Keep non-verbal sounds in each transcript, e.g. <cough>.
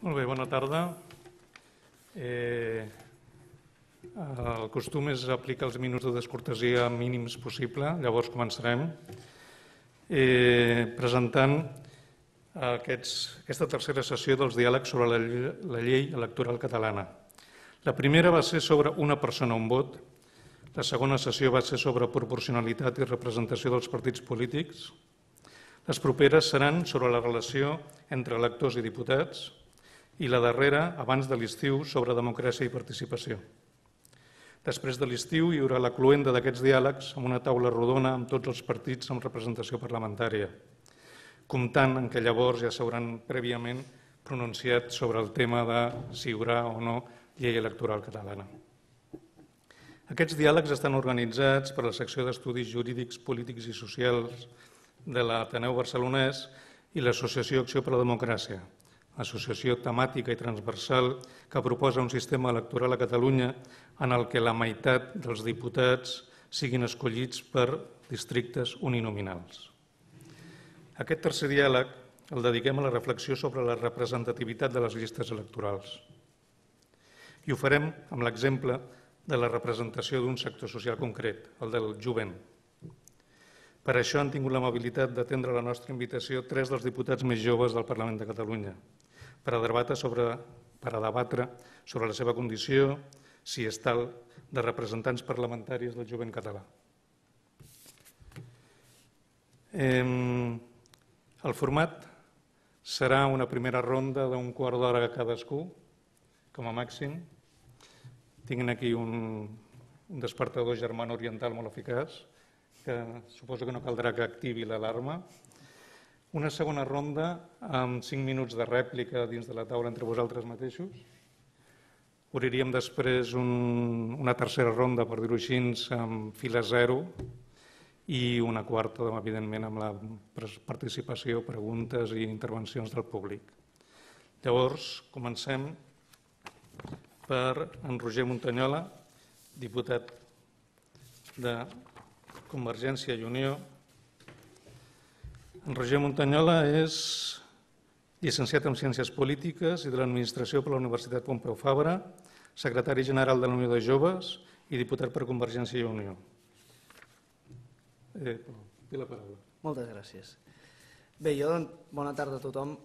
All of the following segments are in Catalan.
Molt bé, bona tarda. Eh, el costum és aplicar els minuts de descortesia mínims possible, llavors començarem eh, presentant aquests, aquesta tercera sessió dels diàlegs sobre la, la llei electoral catalana. La primera va ser sobre una persona, un vot. La segona sessió va ser sobre proporcionalitat i representació dels partits polítics. Les properes seran sobre la relació entre electors i diputats i la darrera abans de l'estiu sobre democràcia i participació. Després de l'estiu hi haurà la cluenda d'aquests diàlegs amb una taula rodona amb tots els partits amb representació parlamentària, comptant en que llavors ja s'hauran prèviament pronunciat sobre el tema de si hi haurà o no llei electoral catalana. Aquests diàlegs estan organitzats per la secció d'estudis jurídics, polítics i socials de l'Ateneu Barcelonès i l'Associació Acció per la Democràcia, associació temàtica i transversal que proposa un sistema electoral a Catalunya en el que la meitat dels diputats siguin escollits per districtes uninominals. Aquest tercer diàleg el dediquem a la reflexió sobre la representativitat de les llistes electorals. I ho farem amb l'exemple de la representació d'un sector social concret, el del jovent. Per això han tingut l'amabilitat d'atendre la nostra invitació tres dels diputats més joves del Parlament de Catalunya, per a debatre sobre, per a debatre sobre la seva condició, si és tal, de representants parlamentaris del jovent català. el format serà una primera ronda d'un quart d'hora cadascú, com a màxim. Tinc aquí un, un despertador germà oriental molt eficaç, que suposo que no caldrà que activi l'alarma, una segona ronda amb cinc minuts de rèplica dins de la taula entre vosaltres mateixos. Obriríem després un, una tercera ronda, per dir-ho així, amb fila zero i una quarta, evidentment, amb la participació, preguntes i intervencions del públic. Llavors, comencem per en Roger Montanyola, diputat de Convergència i Unió, en Roger Montanyola és llicenciat en Ciències Polítiques i de l'Administració per la Universitat Pompeu Fabra, secretari general de la Unió de Joves i diputat per Convergència i Unió. Eh, té la paraula. Moltes gràcies. Bé, jo, doncs, bona tarda a tothom.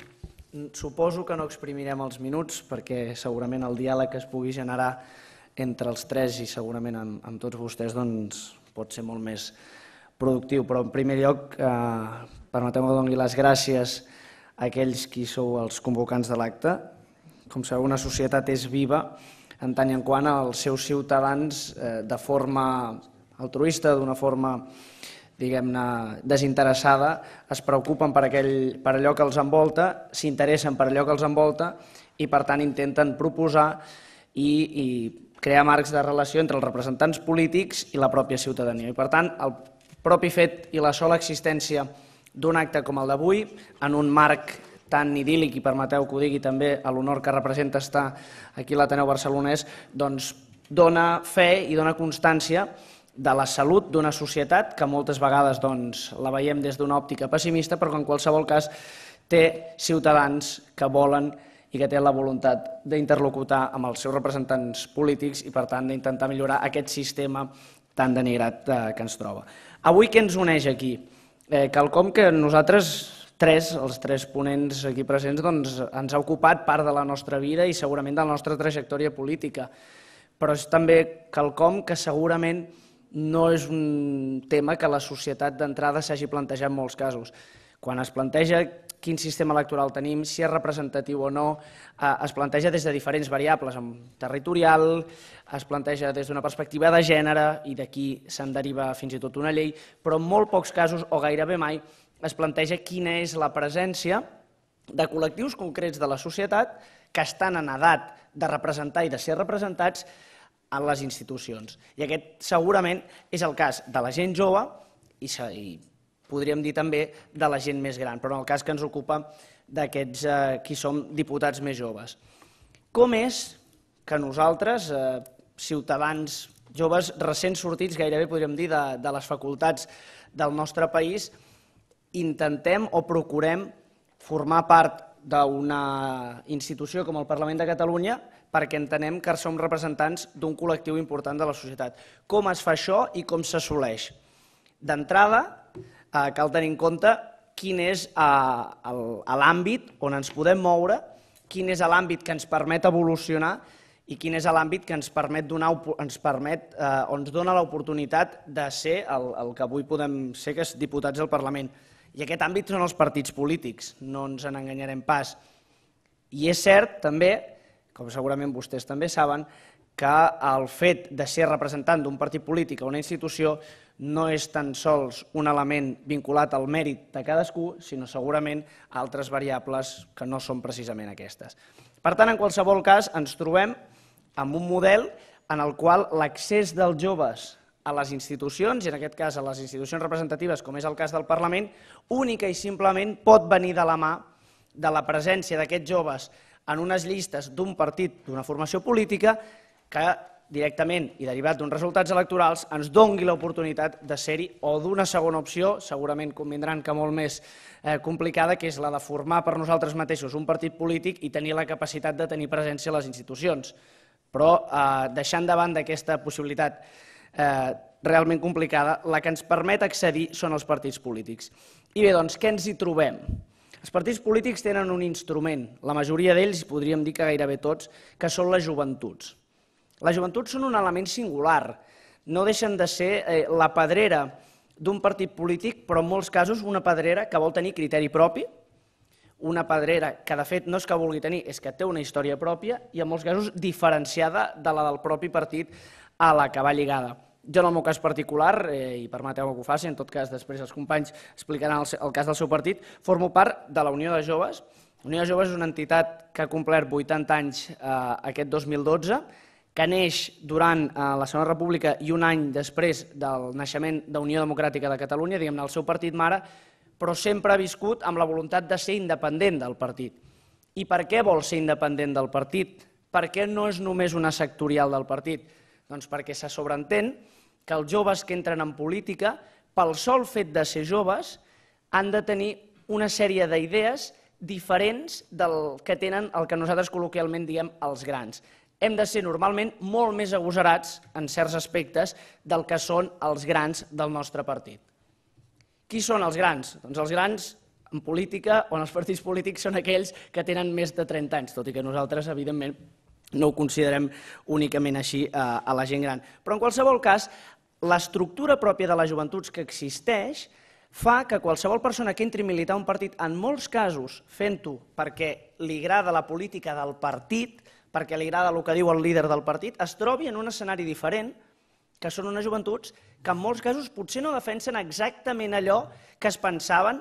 Suposo que no exprimirem els minuts perquè segurament el diàleg que es pugui generar entre els tres i segurament amb, amb tots vostès doncs, pot ser molt més productiu. Però en primer lloc eh, Permeteu-me que doni les gràcies a aquells qui sou els convocants de l'acte. Com sabeu, una societat és viva en tant i en quant els seus ciutadans eh, de forma altruista, d'una forma diguem-ne, desinteressada, es preocupen per, aquell, per allò que els envolta, s'interessen per allò que els envolta i, per tant, intenten proposar i, i crear marcs de relació entre els representants polítics i la pròpia ciutadania. I, per tant, el propi fet i la sola existència d'un acte com el d'avui, en un marc tan idíl·lic, i permeteu que ho digui també a l'honor que representa estar aquí a l'Ateneu Barcelonès, doncs dona fe i dona constància de la salut d'una societat que moltes vegades doncs, la veiem des d'una òptica pessimista, però que en qualsevol cas té ciutadans que volen i que té la voluntat d'interlocutar amb els seus representants polítics i, per tant, d'intentar millorar aquest sistema tan denigrat eh, que ens troba. Avui què ens uneix aquí? eh, calcom que nosaltres tres, els tres ponents aquí presents, doncs, ens ha ocupat part de la nostra vida i segurament de la nostra trajectòria política. Però és també quelcom que segurament no és un tema que la societat d'entrada s'hagi plantejat en molts casos. Quan es planteja quin sistema electoral tenim, si és representatiu o no, eh, es planteja des de diferents variables, amb territorial, es planteja des d'una perspectiva de gènere i d'aquí se'n deriva fins i tot una llei, però en molt pocs casos o gairebé mai es planteja quina és la presència de col·lectius concrets de la societat que estan en edat de representar i de ser representats a les institucions. I aquest segurament és el cas de la gent jove i podríem dir també de la gent més gran, però en el cas que ens ocupa d'aquests eh, qui som diputats més joves. Com és que nosaltres, eh, ciutadans joves recents sortits, gairebé podríem dir, de, de les facultats del nostre país, intentem o procurem formar part d'una institució com el Parlament de Catalunya perquè entenem que som representants d'un col·lectiu important de la societat. Com es fa això i com s'assoleix? D'entrada, eh, cal tenir en compte quin és eh, l'àmbit on ens podem moure, quin és l'àmbit que ens permet evolucionar i quin és l'àmbit que ens permet donar, ens permet, eh, o ens dona l'oportunitat de ser el, el que avui podem ser, que és diputats del Parlament. I aquest àmbit són els partits polítics, no ens en enganyarem pas. I és cert, també, com segurament vostès també saben, que el fet de ser representant d'un partit polític a una institució no és tan sols un element vinculat al mèrit de cadascú, sinó segurament altres variables que no són precisament aquestes. Per tant, en qualsevol cas, ens trobem amb un model en el qual l'accés dels joves a les institucions, i en aquest cas a les institucions representatives, com és el cas del Parlament, única i simplement pot venir de la mà de la presència d'aquests joves en unes llistes d'un partit, d'una formació política, que directament i derivat d'uns resultats electorals, ens doni l'oportunitat de ser-hi o d'una segona opció, segurament convindran que molt més eh, complicada, que és la de formar per nosaltres mateixos un partit polític i tenir la capacitat de tenir presència a les institucions. Però eh, deixant davant d'aquesta possibilitat eh, realment complicada, la que ens permet accedir són els partits polítics. I bé, doncs, què ens hi trobem? Els partits polítics tenen un instrument, la majoria d'ells, podríem dir que gairebé tots, que són les joventuts. La joventut són un element singular, no deixen de ser eh, la pedrera d'un partit polític, però en molts casos una pedrera que vol tenir criteri propi, una pedrera que de fet no és que vulgui tenir, és que té una història pròpia i en molts casos diferenciada de la del propi partit a la que va lligada. Jo en el meu cas particular, eh, i permeteu-me que ho faci, en tot cas després els companys explicaran el, el cas del seu partit, formo part de la Unió de Joves. Unió de Joves és una entitat que ha complert 80 anys eh, aquest 2012, que neix durant eh, la Segona República i un any després del naixement d'Unió Democràtica de Catalunya, diguem-ne el seu partit mare, però sempre ha viscut amb la voluntat de ser independent del partit. I per què vol ser independent del partit? Per què no és només una sectorial del partit? Doncs perquè se sobreentén que els joves que entren en política, pel sol fet de ser joves, han de tenir una sèrie d'idees diferents del que tenen el que nosaltres col·loquialment diem els grans hem de ser normalment molt més agosarats en certs aspectes del que són els grans del nostre partit. Qui són els grans? Doncs els grans en política en els partits polítics són aquells que tenen més de 30 anys, tot i que nosaltres, evidentment, no ho considerem únicament així a, eh, a la gent gran. Però en qualsevol cas, l'estructura pròpia de les joventuts que existeix fa que qualsevol persona que entri a militar un partit, en molts casos fent-ho perquè li agrada la política del partit, perquè li agrada el que diu el líder del partit, es trobi en un escenari diferent, que són unes joventuts que en molts casos potser no defensen exactament allò que es pensaven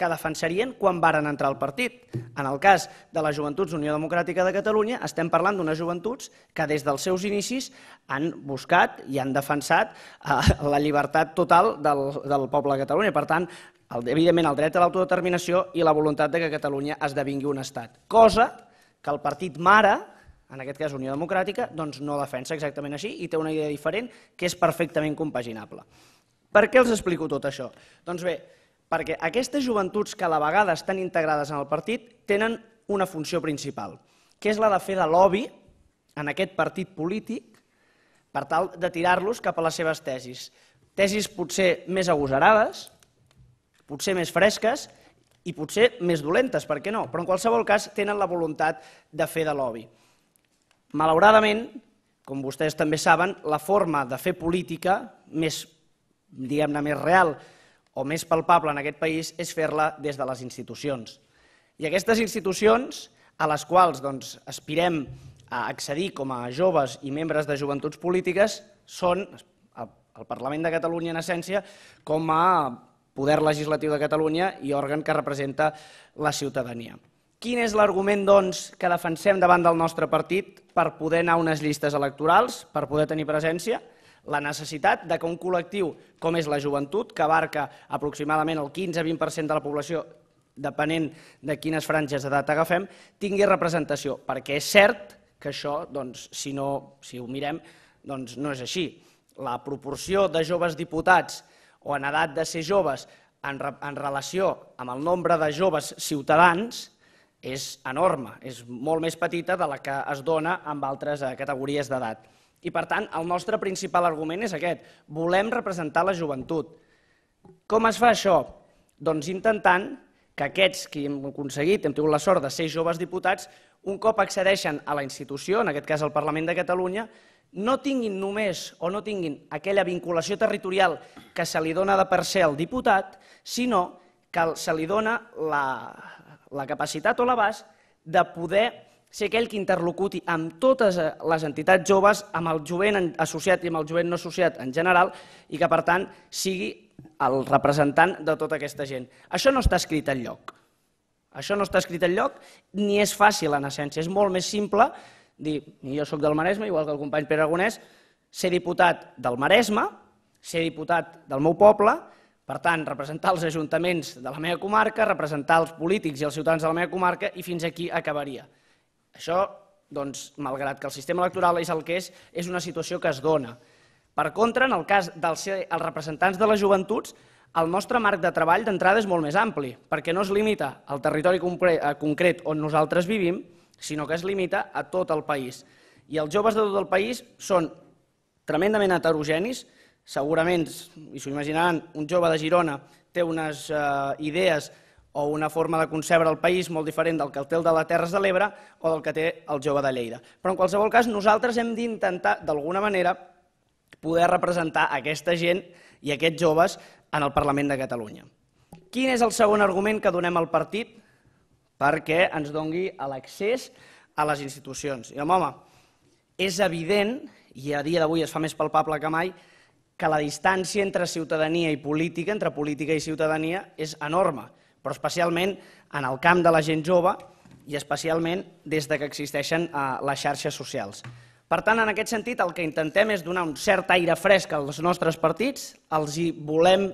que defensarien quan varen entrar al partit. En el cas de les joventuts d'Unió Democràtica de Catalunya, estem parlant d'unes joventuts que des dels seus inicis han buscat i han defensat eh, la llibertat total del, del poble de Catalunya. Per tant, el, evidentment, el dret a l'autodeterminació i la voluntat de que Catalunya esdevingui un estat. Cosa que el partit mare, en aquest cas Unió Democràtica, doncs no defensa exactament així i té una idea diferent que és perfectament compaginable. Per què els explico tot això? Doncs bé, perquè aquestes joventuts que a la vegada estan integrades en el partit tenen una funció principal, que és la de fer de lobby en aquest partit polític per tal de tirar-los cap a les seves tesis. Tesis potser més agosarades, potser més fresques i potser més dolentes, per què no? Però en qualsevol cas tenen la voluntat de fer de lobby. Malauradament, com vostès també saben, la forma de fer política més, diguem-ne, més real o més palpable en aquest país és fer-la des de les institucions. I aquestes institucions, a les quals doncs, aspirem a accedir com a joves i membres de joventuts polítiques, són el Parlament de Catalunya, en essència, com a poder legislatiu de Catalunya i òrgan que representa la ciutadania. Quin és l'argument, doncs, que defensem davant del nostre partit per poder anar a unes llistes electorals, per poder tenir presència? La necessitat de que un col·lectiu com és la joventut, que abarca aproximadament el 15-20% de la població, depenent de quines franges d'edat agafem, tingui representació, perquè és cert que això, doncs, si, no, si ho mirem, doncs no és així. La proporció de joves diputats o en edat de ser joves en, re en relació amb el nombre de joves ciutadans és enorme, és molt més petita de la que es dona amb altres eh, categories d'edat. I per tant, el nostre principal argument és aquest, volem representar la joventut. Com es fa això? Doncs intentant que aquests que hem aconseguit, hem tingut la sort de ser joves diputats, un cop accedeixen a la institució, en aquest cas al Parlament de Catalunya, no tinguin només o no tinguin aquella vinculació territorial que se li dona de per ser al diputat, sinó que se li dona la, la capacitat o l'abast de poder ser aquell que interlocuti amb totes eh, les entitats joves, amb el jovent associat i amb el jovent no associat en general, i que, per tant, sigui el representant de tota aquesta gent. Això no està escrit en lloc. Això no està escrit en lloc, ni és fàcil, en essència. És molt més simple dir, jo sóc del Maresme, igual que el company Pere Agonès, ser diputat del Maresme, ser diputat del meu poble, per tant, representar els ajuntaments de la meva comarca, representar els polítics i els ciutadans de la meva comarca i fins aquí acabaria. Això, doncs, malgrat que el sistema electoral és el que és, és una situació que es dona. Per contra, en el cas dels els representants de les joventuts, el nostre marc de treball d'entrada és molt més ampli, perquè no es limita al territori eh, concret on nosaltres vivim, sinó que es limita a tot el país. I els joves de tot el país són tremendament heterogenis, Segurament, i s'ho imaginaran, un jove de Girona té unes eh, idees o una forma de concebre el país molt diferent del que el té el de la Terres de l'Ebre o del que té el jove de Lleida. Però en qualsevol cas nosaltres hem d'intentar, d'alguna manera, poder representar aquesta gent i aquests joves en el Parlament de Catalunya. Quin és el segon argument que donem al partit perquè ens dongui l'accés a les institucions? I home, és evident, i a dia d'avui es fa més palpable que mai, que la distància entre ciutadania i política, entre política i ciutadania, és enorme, però especialment en el camp de la gent jove i especialment des de que existeixen eh, les xarxes socials. Per tant, en aquest sentit, el que intentem és donar un cert aire fresc als nostres partits, els hi volem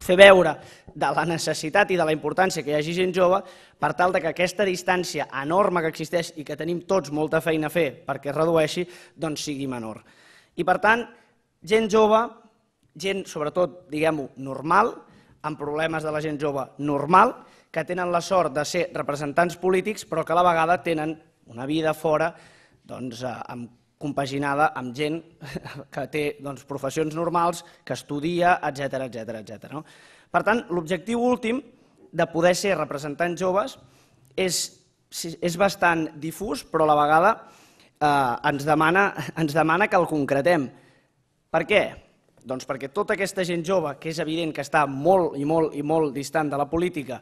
fer veure de la necessitat i de la importància que hi hagi gent jove per tal de que aquesta distància enorme que existeix i que tenim tots molta feina a fer perquè es redueixi, doncs sigui menor. I per tant, gent jove, gent sobretot, diguem-ho, normal, amb problemes de la gent jove normal, que tenen la sort de ser representants polítics, però que a la vegada tenen una vida fora doncs, eh, amb compaginada amb gent <laughs> que té doncs, professions normals, que estudia, etc etc etc. No? Per tant, l'objectiu últim de poder ser representants joves és, és bastant difús, però a la vegada eh, ens, demana, <laughs> ens demana que el concretem. Per què? Doncs perquè tota aquesta gent jove, que és evident que està molt i molt i molt distant de la política,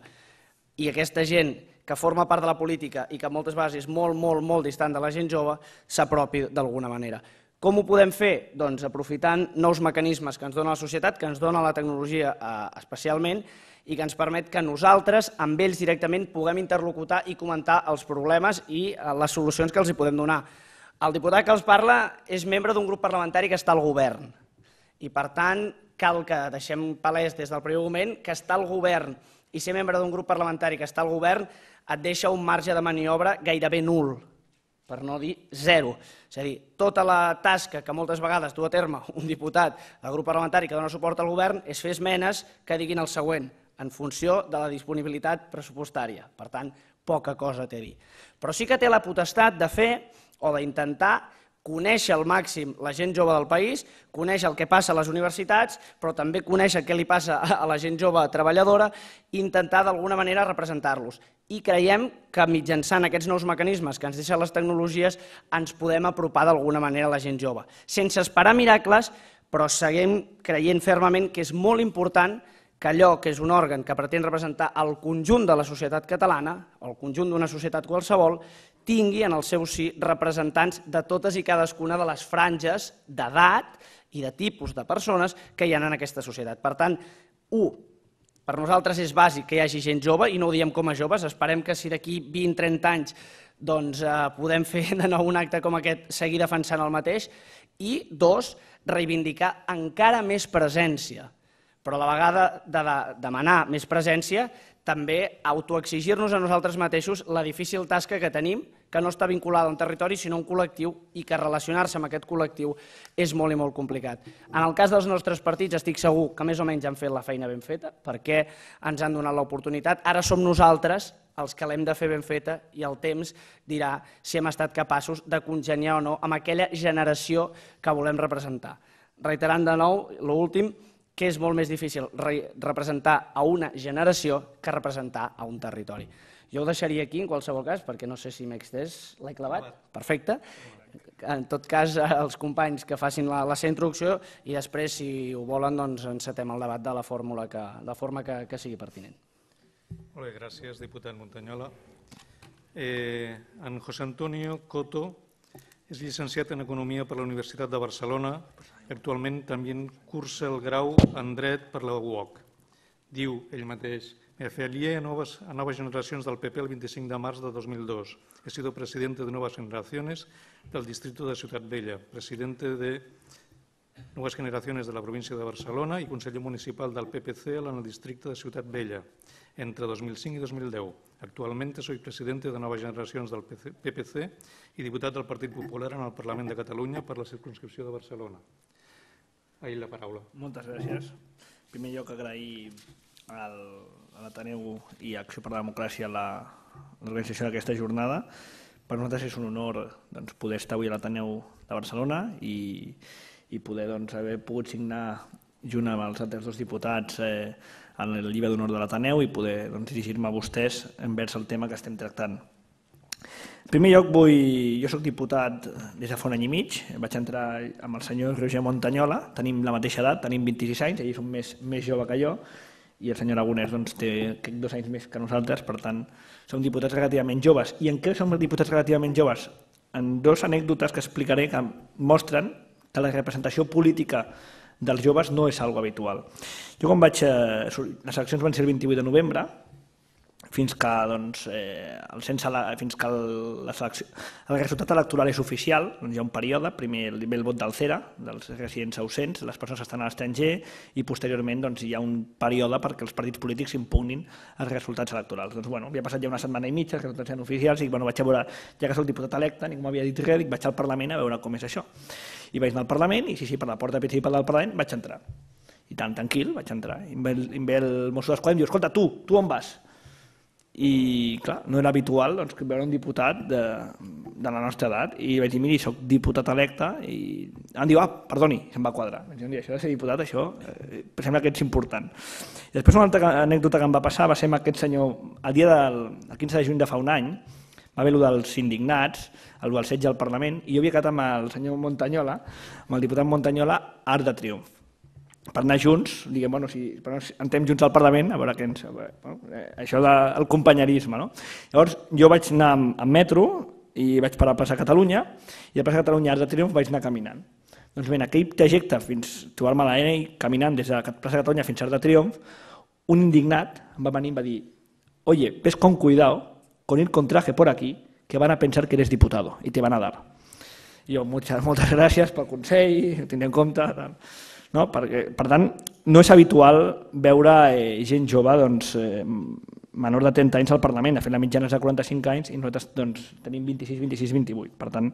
i aquesta gent que forma part de la política i que moltes vegades és molt, molt, molt distant de la gent jove, s'apropi d'alguna manera. Com ho podem fer? Doncs aprofitant nous mecanismes que ens dona la societat, que ens dona la tecnologia eh, especialment, i que ens permet que nosaltres amb ells directament puguem interlocutar i comentar els problemes i eh, les solucions que els hi podem donar. El diputat que els parla és membre d'un grup parlamentari que està al govern i, per tant, cal que deixem palès des del primer moment que està al govern i ser membre d'un grup parlamentari que està al govern et deixa un marge de maniobra gairebé nul, per no dir zero. És a dir, tota la tasca que moltes vegades du a terme un diputat del grup parlamentari que dona suport al govern és fer esmenes que diguin el següent, en funció de la disponibilitat pressupostària. Per tant, poca cosa té a dir. Però sí que té la potestat de fer o d'intentar conèixer al màxim la gent jove del país, conèixer el que passa a les universitats, però també conèixer què li passa a la gent jove treballadora i intentar d'alguna manera representar-los. I creiem que mitjançant aquests nous mecanismes que ens deixen les tecnologies ens podem apropar d'alguna manera a la gent jove. Sense esperar miracles, però seguim creient fermament que és molt important que allò que és un òrgan que pretén representar el conjunt de la societat catalana, el conjunt d'una societat qualsevol, tingui en el seu representants de totes i cadascuna de les franges d'edat i de tipus de persones que hi ha en aquesta societat. Per tant, 1. per nosaltres és bàsic que hi hagi gent jove, i no ho diem com a joves, esperem que si d'aquí 20-30 anys doncs, eh, podem fer de nou un acte com aquest, seguir defensant el mateix, i dos, reivindicar encara més presència, però a la vegada de, de demanar més presència també autoexigir-nos a nosaltres mateixos la difícil tasca que tenim, que no està vinculada a un territori, sinó a un col·lectiu, i que relacionar-se amb aquest col·lectiu és molt i molt complicat. En el cas dels nostres partits, estic segur que més o menys han fet la feina ben feta, perquè ens han donat l'oportunitat. Ara som nosaltres els que l'hem de fer ben feta i el temps dirà si hem estat capaços de congeniar o no amb aquella generació que volem representar. Reiterant de nou, l'últim, que és molt més difícil re representar a una generació que representar a un territori. Jo ho deixaria aquí, en qualsevol cas, perquè no sé si m'he extès, l'he clavat? Perfecte. En tot cas, els companys que facin la, la seva introducció i després, si ho volen, doncs encetem el debat de la fórmula que, de forma que, que sigui pertinent. Molt bé, gràcies, diputat Montanyola. Eh, en José Antonio Coto és llicenciat en Economia per la Universitat de Barcelona, Actualment també cursa el grau en dret per la UOC. Diu ell mateix, me afilié a, noves, a noves generacions del PP el 25 de març de 2002. He sido presidente de noves Generaciones del distrito de Ciutat Vella, presidente de noves Generaciones de la província de Barcelona i conseller municipal del PPC en el districte de Ciutat Vella entre 2005 i 2010. Actualment soy presidente de Noves Generacions del PPC i diputat del Partit Popular en el Parlament de Catalunya per la circunscripció de Barcelona ell la paraula. Moltes gràcies. En primer lloc, agrair al, a l'Ateneu i a Acció per la Democràcia l'organització d'aquesta jornada. Per nosaltres és un honor doncs, poder estar avui a l'Ateneu de Barcelona i, i poder doncs, haver pogut signar junt amb els altres dos diputats eh, en el llibre d'honor de l'Ateneu i poder doncs, dirigir-me a vostès envers el tema que estem tractant. En primer lloc, vull... jo sóc diputat des de fa un any i mig. Vaig entrar amb el senyor Roger Montanyola, tenim la mateixa edat, tenim 26 anys, ell és un més, més jove que jo, i el senyor Aragonès doncs, té dos anys més que nosaltres, per tant, som diputats relativament joves. I en què som diputats relativament joves? En dos anècdotes que explicaré que mostren que la representació política dels joves no és algo habitual. Jo quan vaig... Eh, les eleccions van ser el 28 de novembre, fins que, doncs, eh, el, sense la, fins que el, la selecció, el resultat electoral és oficial, doncs hi ha un període, primer el vot del CERA, dels residents ausents, les persones que estan a l'estranger, i posteriorment doncs, hi ha un període perquè els partits polítics impugnin els resultats electorals. Doncs, bueno, havia passat ja una setmana i mitja, els resultats eren oficials, i bueno, vaig a veure, ja que soc diputat electe, ningú m'havia dit res, dic, vaig al Parlament a veure com és això. I vaig anar al Parlament, i sí, sí, per la porta principal del Parlament vaig entrar. I tan tranquil vaig entrar. I em ve, em ve el Mosso d'Esquadra i em diu, escolta, tu, tu on vas? i clar, no era habitual doncs, veure un diputat de, de la nostra edat i vaig dir, miri, soc diputat electe i em diu, ah, perdoni, se'm va quadrar vaig dir, això de ser diputat, això eh, sembla que ets important i després una altra anècdota que em va passar va ser amb aquest senyor el dia del el 15 de juny de fa un any va haver hi dels indignats, el del setge al Parlament, i jo havia quedat amb el senyor Montanyola, amb el diputat Montanyola, Art de Triomf per anar junts, diguem, bueno, si bueno, si entrem junts al Parlament, a veure què ens... Bueno, bueno, eh, això del de, companyerisme. No? Llavors, jo vaig anar amb, amb metro i vaig parar a plaça Catalunya, i a plaça Catalunya Arts de Triomf vaig anar caminant. Doncs bé, aquell trajecte fins a trobar-me a l'AENA i caminant des de plaça Catalunya fins a Arts de Triomf, un indignat em va venir i em va dir «Oye, ves con cuidado, con ir con traje por aquí, que van a pensar que eres diputado y te van a dar». I jo, moltes, moltes gràcies pel consell, ho tindré en compte. Tal. No? Perquè, per tant, no és habitual veure eh, gent jove doncs, eh, menor de 30 anys al Parlament. De fet, la mitjana és de 45 anys i nosaltres doncs, tenim 26, 26, 28. Per tant,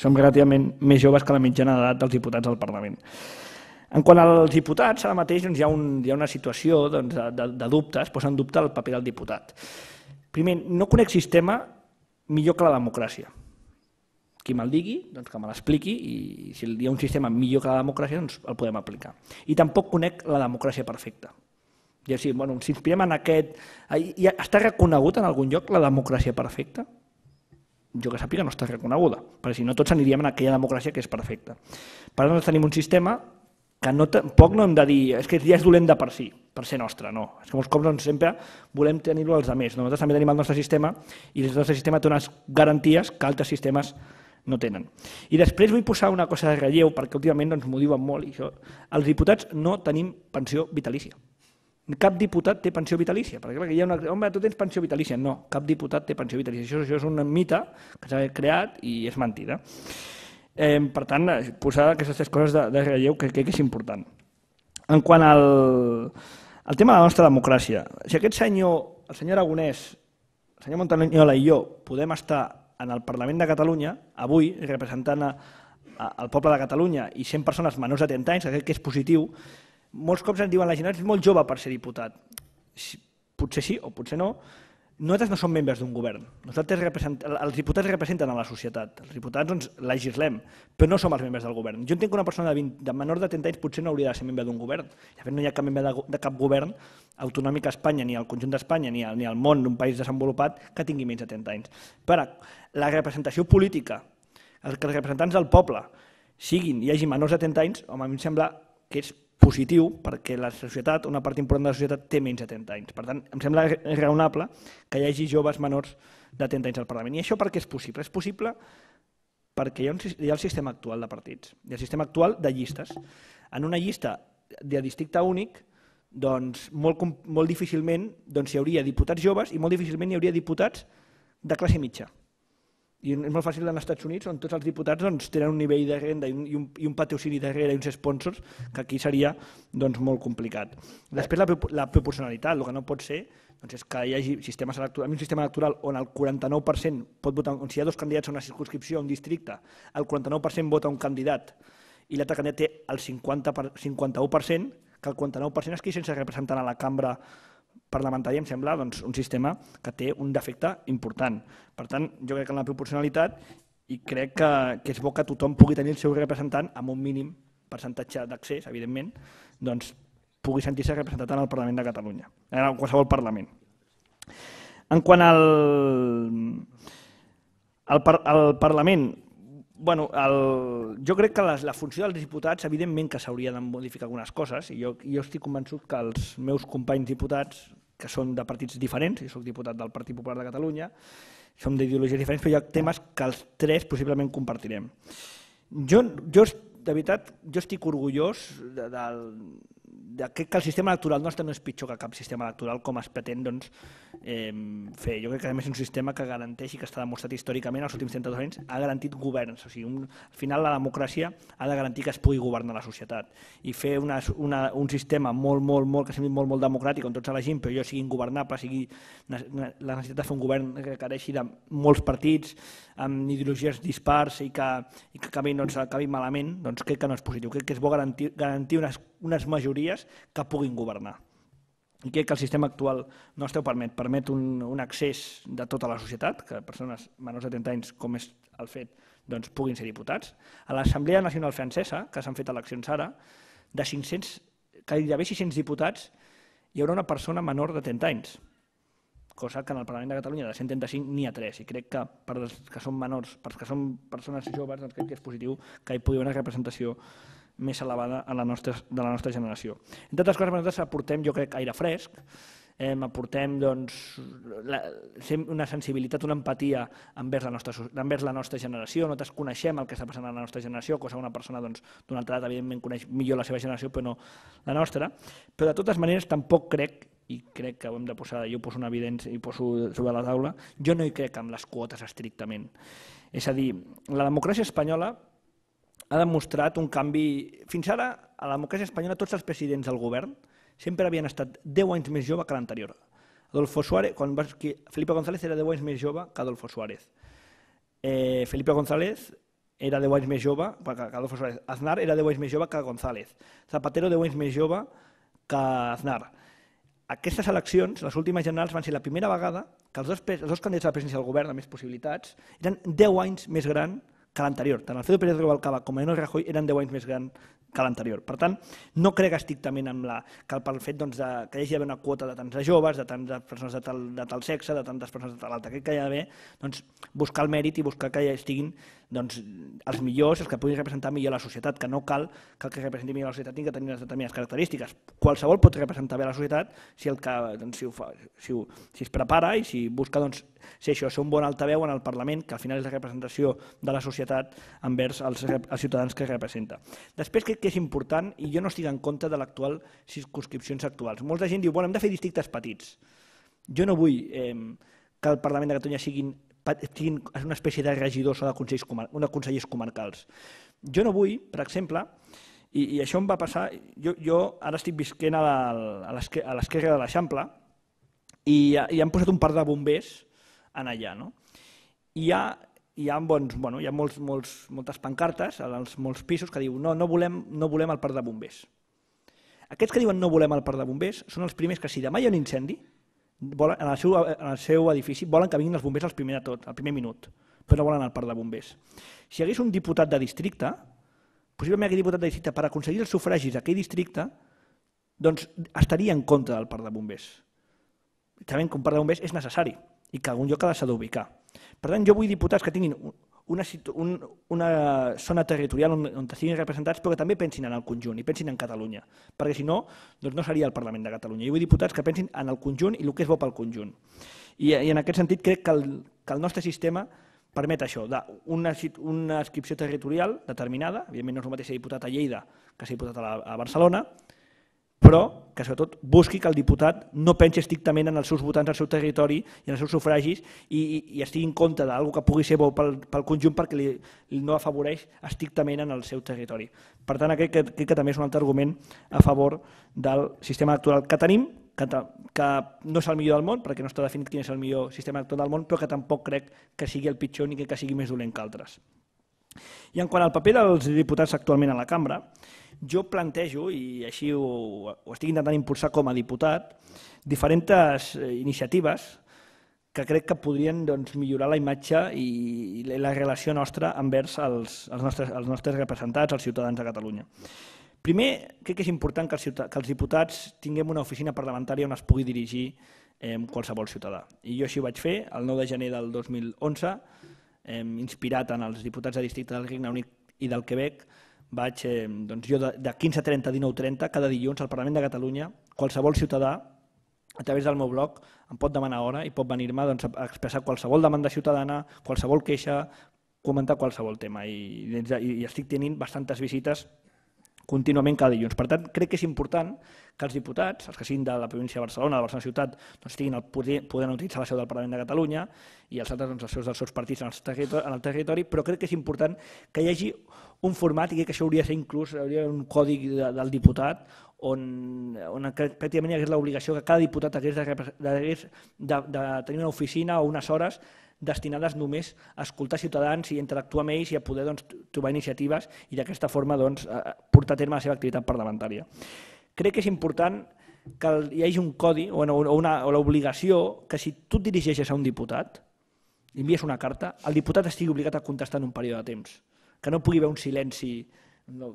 som relativament més joves que la mitjana d'edat dels diputats al Parlament. En quant als diputats, ara mateix doncs, hi, ha un, hi ha una situació doncs, de, de dubtes, posa en dubte el paper del diputat. Primer, no conec sistema millor que la democràcia qui me'l digui, doncs que me l'expliqui i si hi ha un sistema millor que la democràcia, doncs el podem aplicar. I tampoc conec la democràcia perfecta. Ja així, bueno, si inspirem en aquest... I està reconegut en algun lloc la democràcia perfecta? Jo que sàpiga no està reconeguda, perquè si no tots aniríem en aquella democràcia que és perfecta. Per tant, tenim un sistema que no, tampoc no hem de dir és que ja és dolent de per si, per ser nostre, no. És que molts cops doncs, sempre volem tenir-ho als altres. Nosaltres també tenim el nostre sistema i el nostre sistema té unes garanties que altres sistemes no tenen. I després vull posar una cosa de relleu, perquè últimament doncs, m'ho diuen molt, i això. els diputats no tenim pensió vitalícia. Cap diputat té pensió vitalícia, perquè clar, hi ha una... Home, tu tens pensió vitalícia. No, cap diputat té pensió vitalícia. Això, això és una mita que s'ha creat i és mentida. Eh, per tant, eh, posar aquestes tres coses de, de relleu que crec que és important. En quant al, al tema de la nostra democràcia, si aquest senyor, el senyor Aragonès, el senyor Montanyola i jo podem estar en el Parlament de Catalunya, avui, representant a, a, el poble de Catalunya i 100 persones menors de 30 anys, que crec que és positiu, molts cops ens diuen la gent és molt jove per ser diputat. Potser sí o potser no. Nosaltres no som membres d'un govern. Nosaltres els diputats representen a la societat. Els diputats doncs, legislem, però no som els membres del govern. Jo entenc que una persona de, 20, de menor de 30 anys potser no hauria de ser membre d'un govern. De fet, no hi ha cap membre de, de cap govern autonòmic a Espanya, ni al conjunt d'Espanya, ni, al, ni al món d'un país desenvolupat que tingui menys de 30 anys. Però la representació política, que els representants del poble siguin i hi hagi menors de 30 anys, home, a mi em sembla que és positiu perquè la societat, una part important de la societat té menys de 30 anys. Per tant, em sembla raonable que hi hagi joves menors de 30 anys al Parlament. I això per què és possible? És possible perquè hi ha, un, hi ha el sistema actual de partits, i el sistema actual de llistes. En una llista de districte únic, doncs molt, molt difícilment doncs, hi hauria diputats joves i molt difícilment hi hauria diputats de classe mitja. I és molt fàcil en als Estats Units, on tots els diputats doncs, tenen un nivell de renda i un, i un, i un patrocini darrere i uns sponsors, que aquí seria doncs, molt complicat. Després la, la proporcionalitat, el que no pot ser doncs és que hi hagi sistemes electorals, un sistema electoral on el 49% pot votar, on si hi ha dos candidats a una circunscripció, a un districte, el 49% vota un candidat i l'altre candidat té el 50 per, 51%, que el 49% es quedi sense representant a la cambra parlamentària, em sembla doncs, un sistema que té un defecte important. Per tant, jo crec que en la proporcionalitat i crec que, que és bo que tothom pugui tenir el seu representant amb un mínim percentatge d'accés, evidentment, doncs, pugui sentir-se representat en el Parlament de Catalunya, en qualsevol Parlament. En quant al, al, par, al Parlament, bueno, el, jo crec que les, la funció dels diputats, evidentment que s'hauria de modificar algunes coses, i jo, jo estic convençut que els meus companys diputats que són de partits diferents, jo soc diputat del Partit Popular de Catalunya, som d'ideologies diferents, però hi ha temes que els tres possiblement compartirem. Jo, jo de veritat, jo estic orgullós de, de, crec que el sistema electoral nostre no és pitjor que cap sistema electoral com es pretén doncs, eh, fer. Jo crec que a més és un sistema que garanteix i que està demostrat històricament els últims 32 anys ha garantit governs. O sigui, un, al final la democràcia ha de garantir que es pugui governar la societat i fer una, una, un sistema molt, molt, molt, que sembli molt, molt democràtic on tots la gent, però jo sigui ingobernable, sigui la necessitat de fer un govern que careixi de molts partits, amb ideologies dispars i que, i que acabi, doncs, acabi malament, doncs crec que no és positiu. Crec que és bo garantir, garantir unes, unes majories que puguin governar. I crec que el sistema actual no esteu permet. Permet un, un accés de tota la societat, que persones menors de 30 anys, com és el fet, doncs, puguin ser diputats. A l'Assemblea Nacional Francesa, que s'han fet eleccions ara, de 500, que hi gairebé 600 diputats, hi haurà una persona menor de 30 anys cosa que en el Parlament de Catalunya de 135 n'hi ha 3 i crec que per als que són menors, per als que són persones joves, doncs crec que és positiu que hi pugui haver una representació més elevada a la nostra, de la nostra generació. Entre altres coses, nosaltres aportem, jo crec, aire fresc, eh, aportem doncs, la, una sensibilitat, una empatia envers la, nostra, envers la nostra generació, nosaltres coneixem el que està passant a la nostra generació, cosa que una persona doncs, d'una doncs, altra edat evidentment coneix millor la seva generació però no la nostra, però de totes maneres tampoc crec i crec que ho hem de posar, jo poso una evidència i poso sobre la taula, jo no hi crec amb les quotes estrictament. És a dir, la democràcia espanyola ha demostrat un canvi... Fins ara, a la democràcia espanyola, tots els presidents del govern sempre havien estat 10 anys més jove que l'anterior. Adolfo Suárez, quan va, Felipe González era 10 anys més jove que Adolfo Suárez. Eh, Felipe González era 10 anys més jove que Adolfo Suárez. Aznar era 10 anys més jove que González. Zapatero, 10 anys més jove que Aznar. Aquestes eleccions, les últimes generals, van ser la primera vegada que els dos, els dos candidats a la presidència del govern amb més possibilitats eren 10 anys més grans que l'anterior. Tant Alfredo Pérez Rubalcaba com Mariano Rajoy eren 10 anys més gran que l'anterior. Per tant, no crec estrictament amb la, que pel fet doncs, de, que hi hagi d'haver una quota de tants de joves, de tantes persones de tal, de tal sexe, de tantes persones de tal altre. Crec que hi ha d'haver doncs, buscar el mèrit i buscar que hi estiguin doncs, els millors, els que puguin representar millor la societat, que no cal que el que representi millor la societat tingui que tenir les determinades característiques. Qualsevol pot representar bé la societat si, el que, doncs, si, ho fa, si, ho, si es prepara i si busca doncs, ser això, ser un bon altaveu en el Parlament, que al final és la representació de la societat envers els, els ciutadans que representa. Després crec que és important, i jo no estic en compte de l'actual circunscripcions actuals. Molta gent diu, bueno, hem de fer districtes petits. Jo no vull eh, que el Parlament de Catalunya siguin siguin una espècie de regidors o de consells, una consellers comarcals. Jo no vull, per exemple, i, i això em va passar, jo, jo ara estic visquent a l'esquerra de l'Eixample i, i han posat un parc de bombers en allà. No? Hi ha, hi ha, bons, bueno, hi ha molts, molts, moltes pancartes als molts pisos que diuen no, no volem, no volem el parc de bombers. Aquests que diuen no volem el parc de bombers són els primers que si demà hi ha un incendi, volen, en, el seu, en el seu edifici volen que vinguin els bombers els primer de tot, al primer minut, però no volen el parc de bombers. Si hi hagués un diputat de districte, possiblement aquell diputat de districte, per aconseguir els sufragis d'aquell districte, doncs estaria en contra del parc de bombers. Sabem que un parc de bombers és necessari, i que algun lloc s'ha d'ubicar. Per tant, jo vull diputats que tinguin una, un, una zona territorial on, on representats, però que també pensin en el conjunt i pensin en Catalunya, perquè si no, doncs no seria el Parlament de Catalunya. Jo vull diputats que pensin en el conjunt i el que és bo pel conjunt. I, i en aquest sentit crec que el, que el nostre sistema permet això, una, una inscripció territorial determinada, evidentment no és el mateix ser diputat a Lleida que ser diputat a, la, a Barcelona, però que sobretot busqui que el diputat no pensi estrictament en els seus votants, al seu territori i en els seus sufragis i, i, i estigui en compte cosa que pugui ser bo pel, pel conjunt perquè li, no afavoreix estrictament en el seu territori. Per tant, crec que, crec que també és un altre argument a favor del sistema electoral que tenim, que, que no és el millor del món, perquè no està definit quin és el millor sistema electoral del món, però que tampoc crec que sigui el pitjor ni que, que sigui més dolent que altres. I en quant al paper dels diputats actualment a la cambra, jo plantejo, i així ho, ho estic intentant impulsar com a diputat, diferents eh, iniciatives que crec que podrien doncs, millorar la imatge i la relació nostra envers els, els, nostres, els nostres representats, els ciutadans de Catalunya. Primer, crec que és important que els, que els diputats tinguem una oficina parlamentària on es pugui dirigir eh, qualsevol ciutadà. I jo així ho vaig fer el 9 de gener del 2011, eh, inspirat en els diputats de districte del Regne Unit i del Quebec, vaig, eh, doncs jo de, de 15.30 a 19.30, cada dilluns al Parlament de Catalunya, qualsevol ciutadà, a través del meu blog, em pot demanar hora i pot venir-me doncs, a expressar qualsevol demanda ciutadana, qualsevol queixa, comentar qualsevol tema. I, i, i estic tenint bastantes visites contínuament cada dilluns. Per tant, crec que és important que els diputats, els que siguin de la província de Barcelona, de Barcelona Ciutat, doncs estiguin el poder, poden utilitzar la seu del Parlament de Catalunya i els altres doncs, els seus dels seus partits en el, territori, en el territori, però crec que és important que hi hagi un format i crec que això hauria de ser inclús hauria un codi de, del diputat on, on pràcticament hi hagués l'obligació que cada diputat hagués de, de, de, de tenir una oficina o unes hores destinades només a escoltar ciutadans i interactuar amb ells i a poder doncs, trobar iniciatives i d'aquesta forma doncs, portar a terme la seva activitat parlamentària. Crec que és important que hi hagi un codi o, una, o, una, o l'obligació que si tu et dirigeixes a un diputat, li envies una carta, el diputat estigui obligat a contestar en un període de temps, que no pugui haver un silenci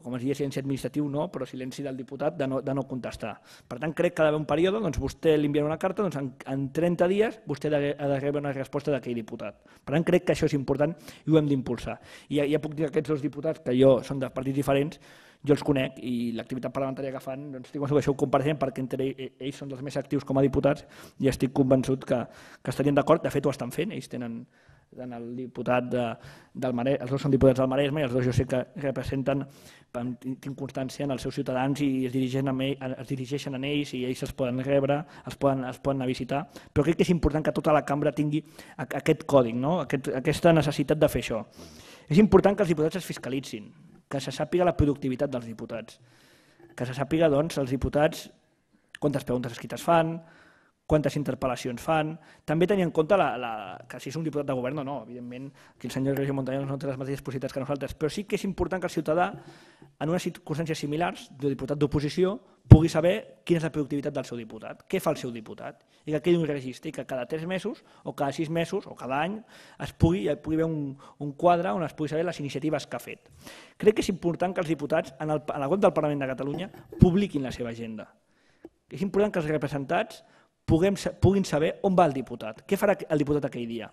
com es diria silenci administratiu no, però silenci del diputat de no, de no contestar. Per tant, crec que ha d'haver un període, doncs vostè li enviarà una carta, doncs en, en 30 dies vostè ha de, ha de rebre una resposta d'aquell diputat. Per tant, crec que això és important i ho hem d'impulsar. I ja, ja puc dir que aquests dos diputats, que jo són de partits diferents, jo els conec i l'activitat parlamentària que fan, doncs estic convençut que això ho compartim perquè entre ells, e-, ells són els més actius com a diputats i estic convençut que, que estarien d'acord, de fet ho estan fent, ells tenen en el diputat de, del Maresme, els dos són diputats del Maresme i els dos jo sé que representen, tinc constància, en els seus ciutadans i es dirigeixen, a, ell, es dirigeixen a ells i ells els poden rebre, els poden, els poden anar a visitar, però crec que és important que tota la cambra tingui aquest còdic, no? aquest, aquesta necessitat de fer això. És important que els diputats es fiscalitzin, que se sàpiga la productivitat dels diputats, que se sàpiga doncs, els diputats quantes preguntes escrites fan, quantes interpel·lacions fan. També tenir en compte la, la, que si és un diputat de govern o no, evidentment, que el senyor Sergio Montañón no té les mateixes possibilitats que nosaltres, però sí que és important que el ciutadà, en unes circumstàncies similars, de diputat d'oposició, pugui saber quina és la productivitat del seu diputat, què fa el seu diputat, i que quedi un registre, i que cada tres mesos, o cada sis mesos, o cada any, es pugui, es pugui veure un, un quadre on es pugui saber les iniciatives que ha fet. Crec que és important que els diputats, en, el, en la web del Parlament de Catalunya, publiquin la seva agenda. És important que els representats puguem, puguin saber on va el diputat, què farà el diputat aquell dia.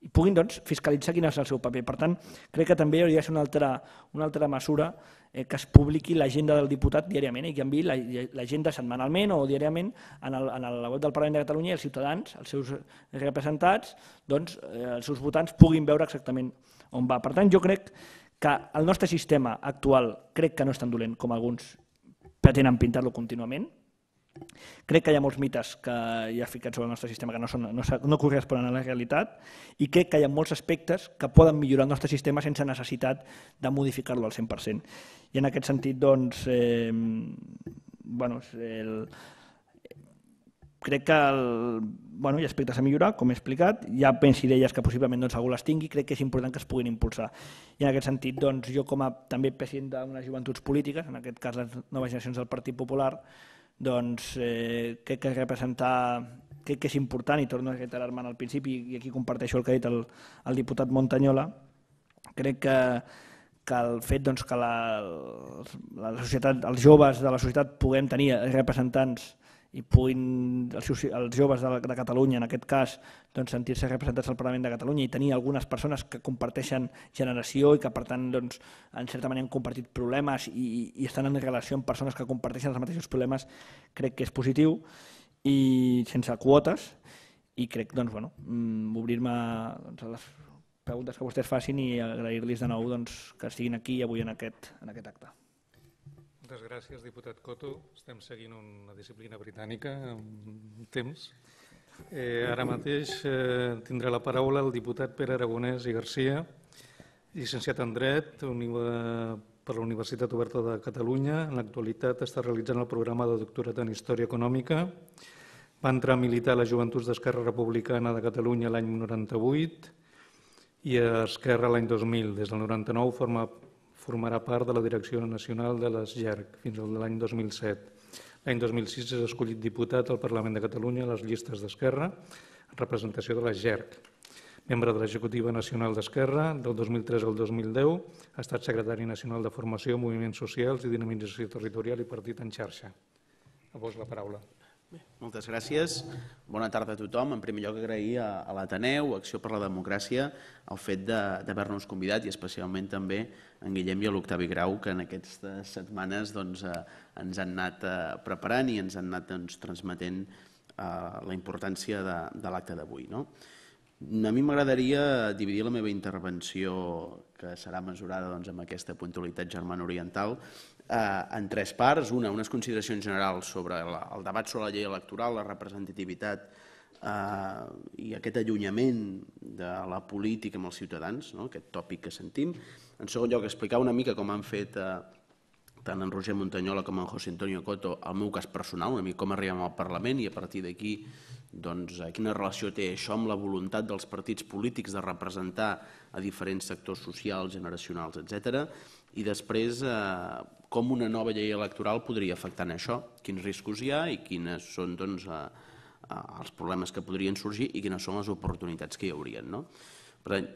I puguin doncs, fiscalitzar quin és el seu paper. Per tant, crec que també hauria de ser una altra, una altra mesura eh, que es publiqui l'agenda del diputat diàriament i que enviï l'agenda setmanalment o diàriament en, el, en la web del Parlament de Catalunya i els ciutadans, els seus representats, doncs, eh, els seus votants puguin veure exactament on va. Per tant, jo crec que el nostre sistema actual crec que no és tan dolent com alguns pretenen pintar-lo contínuament, Crec que hi ha molts mites que hi ha ficats sobre el nostre sistema que no, són, no, no corresponen a la realitat i crec que hi ha molts aspectes que poden millorar el nostre sistema sense necessitat de modificar-lo al 100%. I en aquest sentit, doncs, eh, bueno, el, crec que el, bueno, hi ha aspectes a millorar, com he explicat, hi ha idees que possiblement doncs, algú les tingui, crec que és important que es puguin impulsar. I en aquest sentit, doncs, jo com a també president d'unes joventuts polítiques, en aquest cas les noves generacions del Partit Popular, doncs eh, crec que representar crec que és important, i torno a reiterar-me al principi, i aquí comparteixo el que ha dit el, el diputat Montanyola, crec que, que el fet doncs, que la, la societat, els joves de la societat puguem tenir representants i puguin els, els joves de, de Catalunya, en aquest cas, doncs, sentir-se representats al Parlament de Catalunya i tenir algunes persones que comparteixen generació i que, per tant, doncs, en certa manera han compartit problemes i, i estan en relació amb persones que comparteixen els mateixos problemes, crec que és positiu i sense quotes i crec doncs, bueno, mm, obrir-me doncs, a les preguntes que vostès facin i agrair-los de nou doncs, que estiguin aquí avui en aquest, en aquest acte. Moltes gràcies, diputat Coto. Estem seguint una disciplina britànica amb temps. Eh, ara mateix eh, tindrà la paraula el diputat Pere Aragonès i Garcia, llicenciat en Dret per la Universitat Oberta de Catalunya. En l'actualitat està realitzant el programa de doctorat en Història Econòmica. Va entrar a militar a la Joventuts d'Esquerra Republicana de Catalunya l'any 98 i a Esquerra l'any 2000. Des del 99 forma Formarà part de la direcció nacional de les GERC fins al l'any 2007. L'any 2006 és escollit diputat al Parlament de Catalunya a les llistes d'Esquerra en representació de la GERC. Membre de l'Executiva Nacional d'Esquerra, del 2003 al 2010, ha estat secretari nacional de Formació, Moviments Socials i Dinamització Territorial i Partit en Xarxa. A vos la paraula moltes gràcies. Bona tarda a tothom. En primer lloc, agrair a, a l'Ateneu, Acció per la Democràcia, el fet d'haver-nos convidat i especialment també en Guillem i a l'Octavi Grau, que en aquestes setmanes doncs, eh, ens han anat eh, preparant i ens han anat doncs, transmetent eh, la importància de, de l'acte d'avui. No? A mi m'agradaria dividir la meva intervenció, que serà mesurada doncs, amb aquesta puntualitat germana oriental, Eh, en tres parts. Una, unes consideracions generals sobre la, el debat sobre la llei electoral, la representativitat eh, i aquest allunyament de la política amb els ciutadans, no? aquest tòpic que sentim. En segon lloc, explicar una mica com han fet eh, tant en Roger Montanyola com en José Antonio Coto, el meu cas personal, una mica com arribem al Parlament i a partir d'aquí doncs, eh, quina relació té això amb la voluntat dels partits polítics de representar a diferents sectors socials, generacionals, etc i després eh, com una nova llei electoral podria afectar en això, quins riscos hi ha i quines són doncs, eh, eh, els problemes que podrien sorgir i quines són les oportunitats que hi haurien. No? Per tant,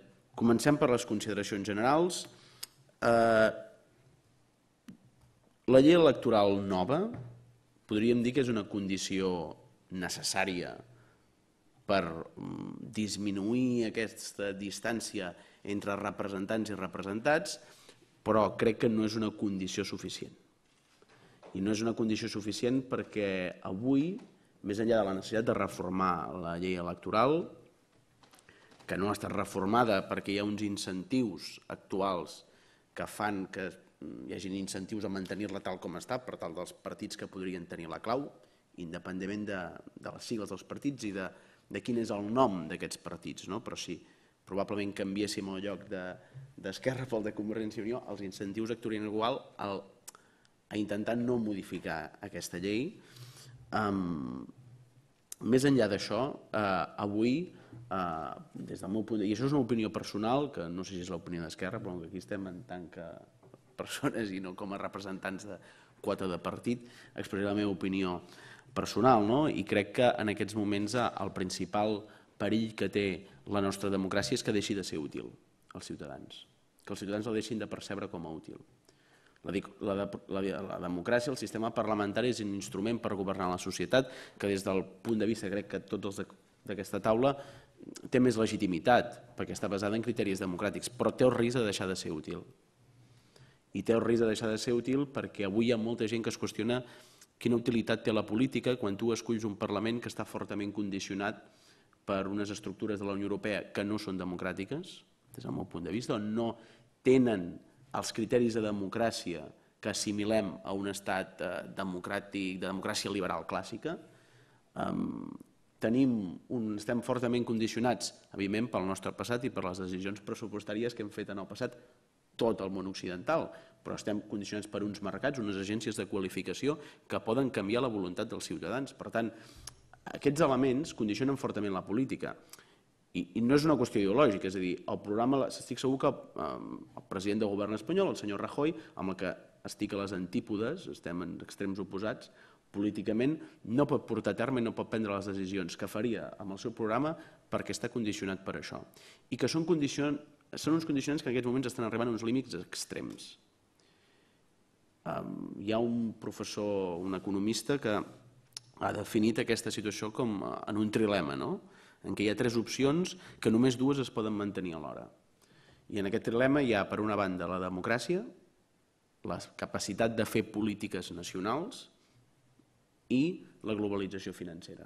comencem per les consideracions generals. Eh, la llei electoral nova podríem dir que és una condició necessària per mm, disminuir aquesta distància entre representants i representats, però crec que no és una condició suficient. I no és una condició suficient perquè avui, més enllà de la necessitat de reformar la llei electoral, que no ha estat reformada perquè hi ha uns incentius actuals que fan que hi hagin incentius a mantenir-la tal com està, per tal dels partits que podrien tenir la clau, independentment de, de les sigles dels partits i de, de quin és el nom d'aquests partits. No? Però si sí, probablement canviéssim el lloc d'Esquerra de, pel de Convergència i Unió, els incentius actuarien igual al, a intentar no modificar aquesta llei. Um, més enllà d'això, eh, avui, eh, des del meu punt de... i això és una opinió personal, que no sé si és l'opinió d'Esquerra, però que aquí estem en tant que persones i no com a representants de quota de partit, expressaré la meva opinió personal, no? i crec que en aquests moments eh, el principal problema perill que té la nostra democràcia és que deixi de ser útil als ciutadans, que els ciutadans la deixin de percebre com a útil. La, la, la, la democràcia, el sistema parlamentari és un instrument per governar la societat que des del punt de vista crec que tots els d'aquesta taula té més legitimitat perquè està basada en criteris democràtics, però té el risc de deixar de ser útil. I té el risc de deixar de ser útil perquè avui hi ha molta gent que es qüestiona quina utilitat té la política quan tu esculls un Parlament que està fortament condicionat per unes estructures de la Unió Europea que no són democràtiques, des del meu punt de vista, on no tenen els criteris de democràcia que assimilem a un estat eh, democràtic, de democràcia liberal clàssica, tenim un, estem fortament condicionats, evidentment, pel nostre passat i per les decisions pressupostàries que hem fet en el passat tot el món occidental, però estem condicionats per uns mercats, unes agències de qualificació que poden canviar la voluntat dels ciutadans. Per tant, aquests elements condicionen fortament la política. I, i no és una qüestió ideològica, és a dir, el programa, estic segur que eh, el president del govern espanyol, el senyor Rajoy, amb el que estic a les antípodes, estem en extrems oposats, políticament no pot portar a terme, no pot prendre les decisions que faria amb el seu programa perquè està condicionat per això. I que són, condicion... són uns condicionants que en aquests moments estan arribant a uns límits extrems. Um, hi ha un professor, un economista, que ha definit aquesta situació com eh, en un trilema, no? en què hi ha tres opcions que només dues es poden mantenir alhora. I en aquest trilema hi ha, per una banda, la democràcia, la capacitat de fer polítiques nacionals i la globalització financera.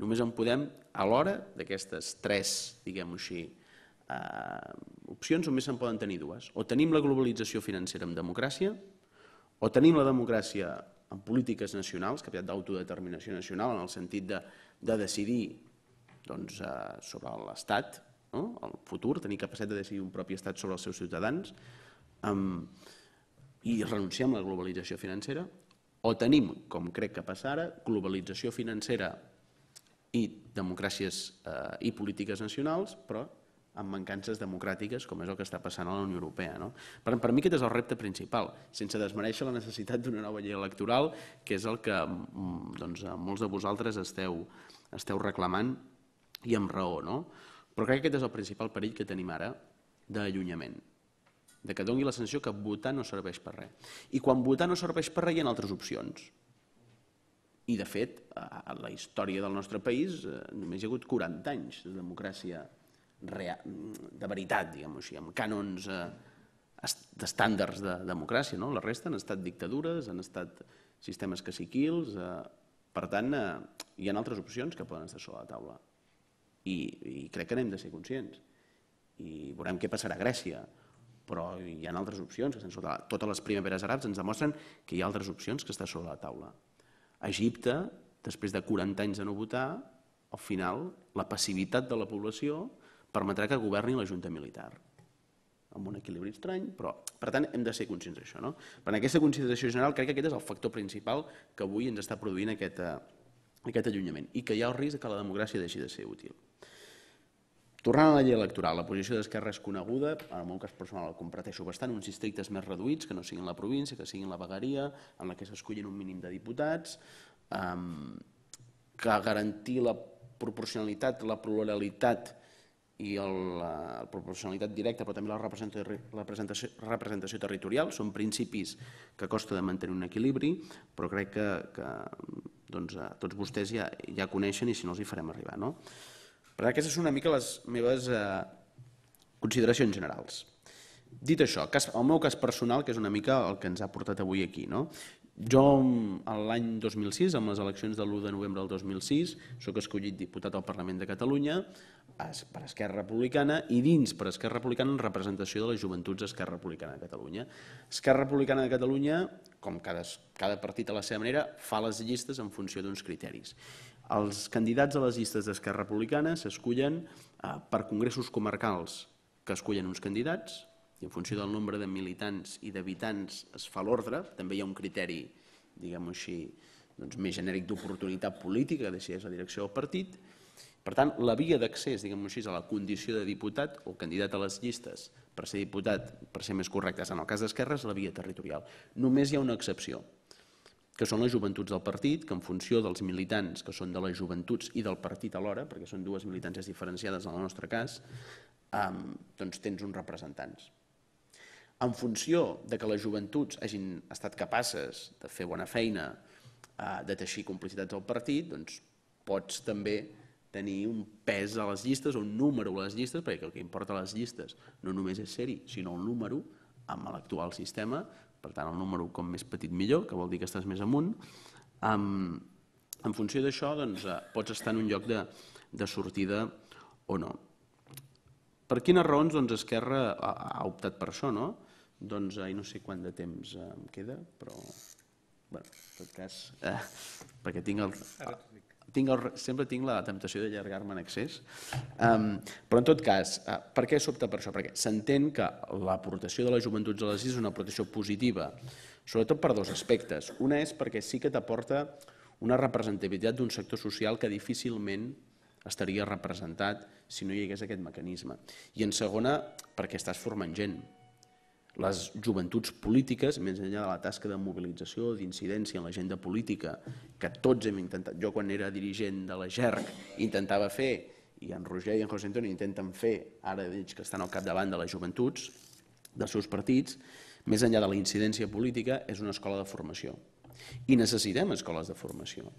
Només en podem, a l'hora d'aquestes tres, diguem-ho així, eh, opcions, només se'n poden tenir dues. O tenim la globalització financera amb democràcia, o tenim la democràcia en polítiques nacionals, capacitat d'autodeterminació nacional, en el sentit de, de decidir doncs, eh, sobre l'Estat, no? el futur, tenir capacitat de decidir un propi Estat sobre els seus ciutadans, amb, i renunciem a la globalització financera, o tenim, com crec que passa ara, globalització financera i democràcies eh, i polítiques nacionals, però amb mancances democràtiques, com és el que està passant a la Unió Europea. No? Per, per mi aquest és el repte principal, sense desmereixer la necessitat d'una nova llei electoral, que és el que mm, doncs, molts de vosaltres esteu, esteu reclamant i amb raó. No? Però crec que aquest és el principal perill que tenim ara d'allunyament de que doni la sensació que votar no serveix per res. I quan votar no serveix per res hi ha altres opcions. I, de fet, a la història del nostre país eh, només hi ha hagut 40 anys de democràcia de veritat, diguem-ho així, amb cànons eh, d'estàndards de democràcia. No? La resta han estat dictadures, han estat sistemes caciquils, eh, per tant, eh, hi ha altres opcions que poden estar sobre la taula. I, crec que n'hem de ser conscients. I veurem què passarà a Grècia, però hi ha altres opcions que estan sobre la taula. Totes les primaveres arabs ens demostren que hi ha altres opcions que estan sobre la taula. Egipte, després de 40 anys de no votar, al final la passivitat de la població permetrà que governi la Junta Militar amb un equilibri estrany, però per tant hem de ser conscients d'això. No? Per aquesta consideració general crec que aquest és el factor principal que avui ens està produint aquest, eh, aquest allunyament i que hi ha el risc que la democràcia deixi de ser útil. Tornant a la llei electoral, la posició d'Esquerra és coneguda, en el meu cas personal la comparteixo bastant, uns districtes més reduïts, que no siguin la província, que siguin la vegueria, en la que s'escollin un mínim de diputats, eh, que garantir la proporcionalitat, la pluralitat i el, la proporcionalitat directa, però també la representació, representació territorial, són principis que costa de mantenir un equilibri, però crec que, que doncs, tots vostès ja, ja coneixen i si no els hi farem arribar. No? Per tant, aquestes són una mica les meves eh, consideracions generals. Dit això, el meu cas personal, que és una mica el que ens ha portat avui aquí, no? Jo, l'any 2006, amb les eleccions de l'1 de novembre del 2006, sóc escollit diputat al Parlament de Catalunya per Esquerra Republicana i dins per Esquerra Republicana en representació de les joventuts d'Esquerra Republicana de Catalunya. Esquerra Republicana de Catalunya, com cada, cada partit a la seva manera, fa les llistes en funció d'uns criteris. Els candidats a les llistes d'Esquerra Republicana s'escullen eh, per congressos comarcals que escullen uns candidats, i en funció del nombre de militants i d'habitants es fa l'ordre, també hi ha un criteri, diguem-ho així, doncs, més genèric d'oportunitat política, de si és la direcció del partit. Per tant, la via d'accés, diguem-ho així, a la condició de diputat o candidat a les llistes per ser diputat, per ser més correctes en el cas d'Esquerra, és la via territorial. Només hi ha una excepció, que són les joventuts del partit, que en funció dels militants, que són de les joventuts i del partit alhora, perquè són dues militàncies diferenciades en el nostre cas, eh, doncs tens uns representants en funció de que les joventuts hagin estat capaces de fer bona feina, eh, de teixir complicitats al partit, doncs pots també tenir un pes a les llistes o un número a les llistes, perquè el que importa a les llistes no només és ser-hi, sinó un número amb l'actual sistema, per tant el número com més petit millor, que vol dir que estàs més amunt. Um, en funció d'això doncs, eh, pots estar en un lloc de, de sortida o no. Per quines raons doncs, Esquerra ha, ha optat per això? No? doncs eh, no sé quant de temps eh, em queda, però bueno, en tot cas, eh, perquè tinc el, eh, tinc el, sempre tinc la temptació d'allargar-me en excés. Um, però en tot cas, eh, per què sobta per això? Perquè s'entén que l'aportació de les joventuts a les illes és una aportació positiva, sobretot per dos aspectes. Una és perquè sí que t'aporta una representativitat d'un sector social que difícilment estaria representat si no hi hagués aquest mecanisme. I en segona, perquè estàs formant gent, les joventuts polítiques, més enllà de la tasca de mobilització, d'incidència en l'agenda política, que tots hem intentat, jo quan era dirigent de la GERC intentava fer, i en Roger i en José Antonio intenten fer, ara ells que estan al capdavant de les joventuts, dels seus partits, més enllà de la incidència política, és una escola de formació. I necessitem escoles de formació,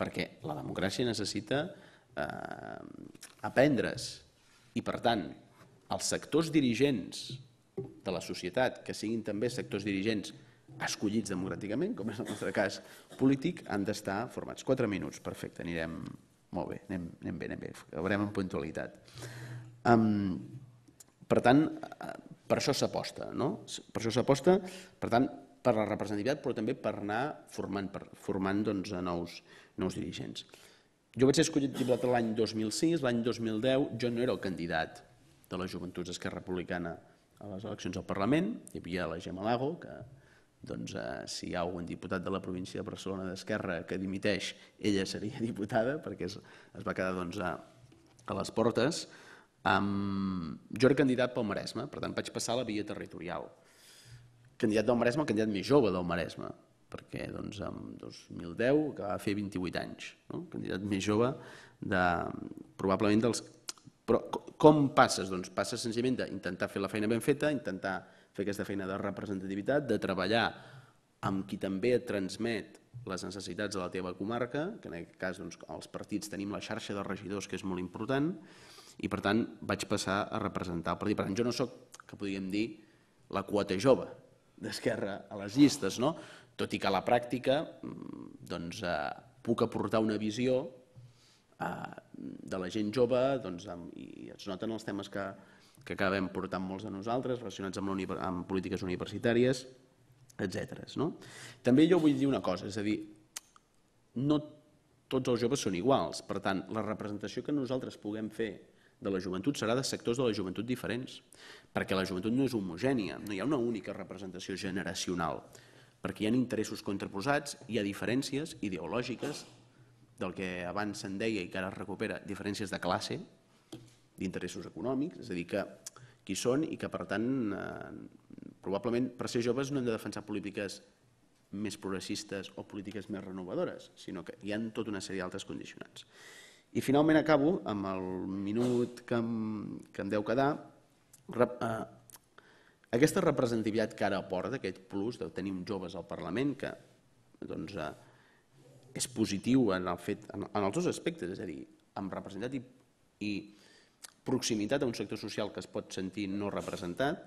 perquè la democràcia necessita eh, aprendre's. I, per tant, els sectors dirigents de la societat, que siguin també sectors dirigents escollits democràticament, com és el nostre cas polític, han d'estar formats. Quatre minuts, perfecte, anirem molt bé, anem, anem bé, anem bé, acabarem en puntualitat. Um, per tant, eh, per això s'aposta, no? Per això s'aposta, per tant, per la representativitat, però també per anar formant, per, formant doncs, nous, nous dirigents. Jo vaig ser escollit diputat l'any 2006, l'any 2010 jo no era el candidat de les joventuts d'Esquerra Republicana a les eleccions al Parlament, hi havia la Gemma Lago, que doncs, eh, si hi ha algun diputat de la província de Barcelona d'Esquerra que dimiteix, ella seria <laughs> diputada, perquè es, es va quedar doncs, a, a les portes. Um, jo era candidat pel Maresme, per tant vaig passar a la via territorial. Candidat del Maresme, el candidat més jove del Maresme, perquè doncs, en 2010 acabava de fer 28 anys, no? candidat més jove de, probablement dels però com passes? Doncs passes senzillament d'intentar fer la feina ben feta, intentar fer aquesta feina de representativitat, de treballar amb qui també et transmet les necessitats de la teva comarca, que en aquest cas doncs, els partits tenim la xarxa de regidors, que és molt important, i per tant vaig passar a representar el partit. Per tant, jo no sóc, que podríem dir, la quota jove d'Esquerra a les llistes, no? tot i que a la pràctica mm, doncs, eh, puc aportar una visió de la gent jove doncs, i es noten els temes que, que acabem portant molts de nosaltres relacionats amb, la amb polítiques universitàries, etc. No? També jo vull dir una cosa, és a dir, no tots els joves són iguals, per tant, la representació que nosaltres puguem fer de la joventut serà de sectors de la joventut diferents, perquè la joventut no és homogènia, no hi ha una única representació generacional, perquè hi ha interessos contraposats, hi ha diferències ideològiques, del que abans se'n deia i que ara es recupera, diferències de classe, d'interessos econòmics, és a dir, que qui són i que, per tant, eh, probablement per ser joves no hem de defensar polítiques més progressistes o polítiques més renovadores, sinó que hi ha tota una sèrie d'altres condicionants. I finalment acabo amb el minut que em, que em deu quedar. Rep, eh, aquesta representativitat que ara aporta, aquest plus de tenir uns joves al Parlament, que doncs, eh, és positiu en, el fet, en, en els dos aspectes, és a dir, amb representat i, i proximitat a un sector social que es pot sentir no representat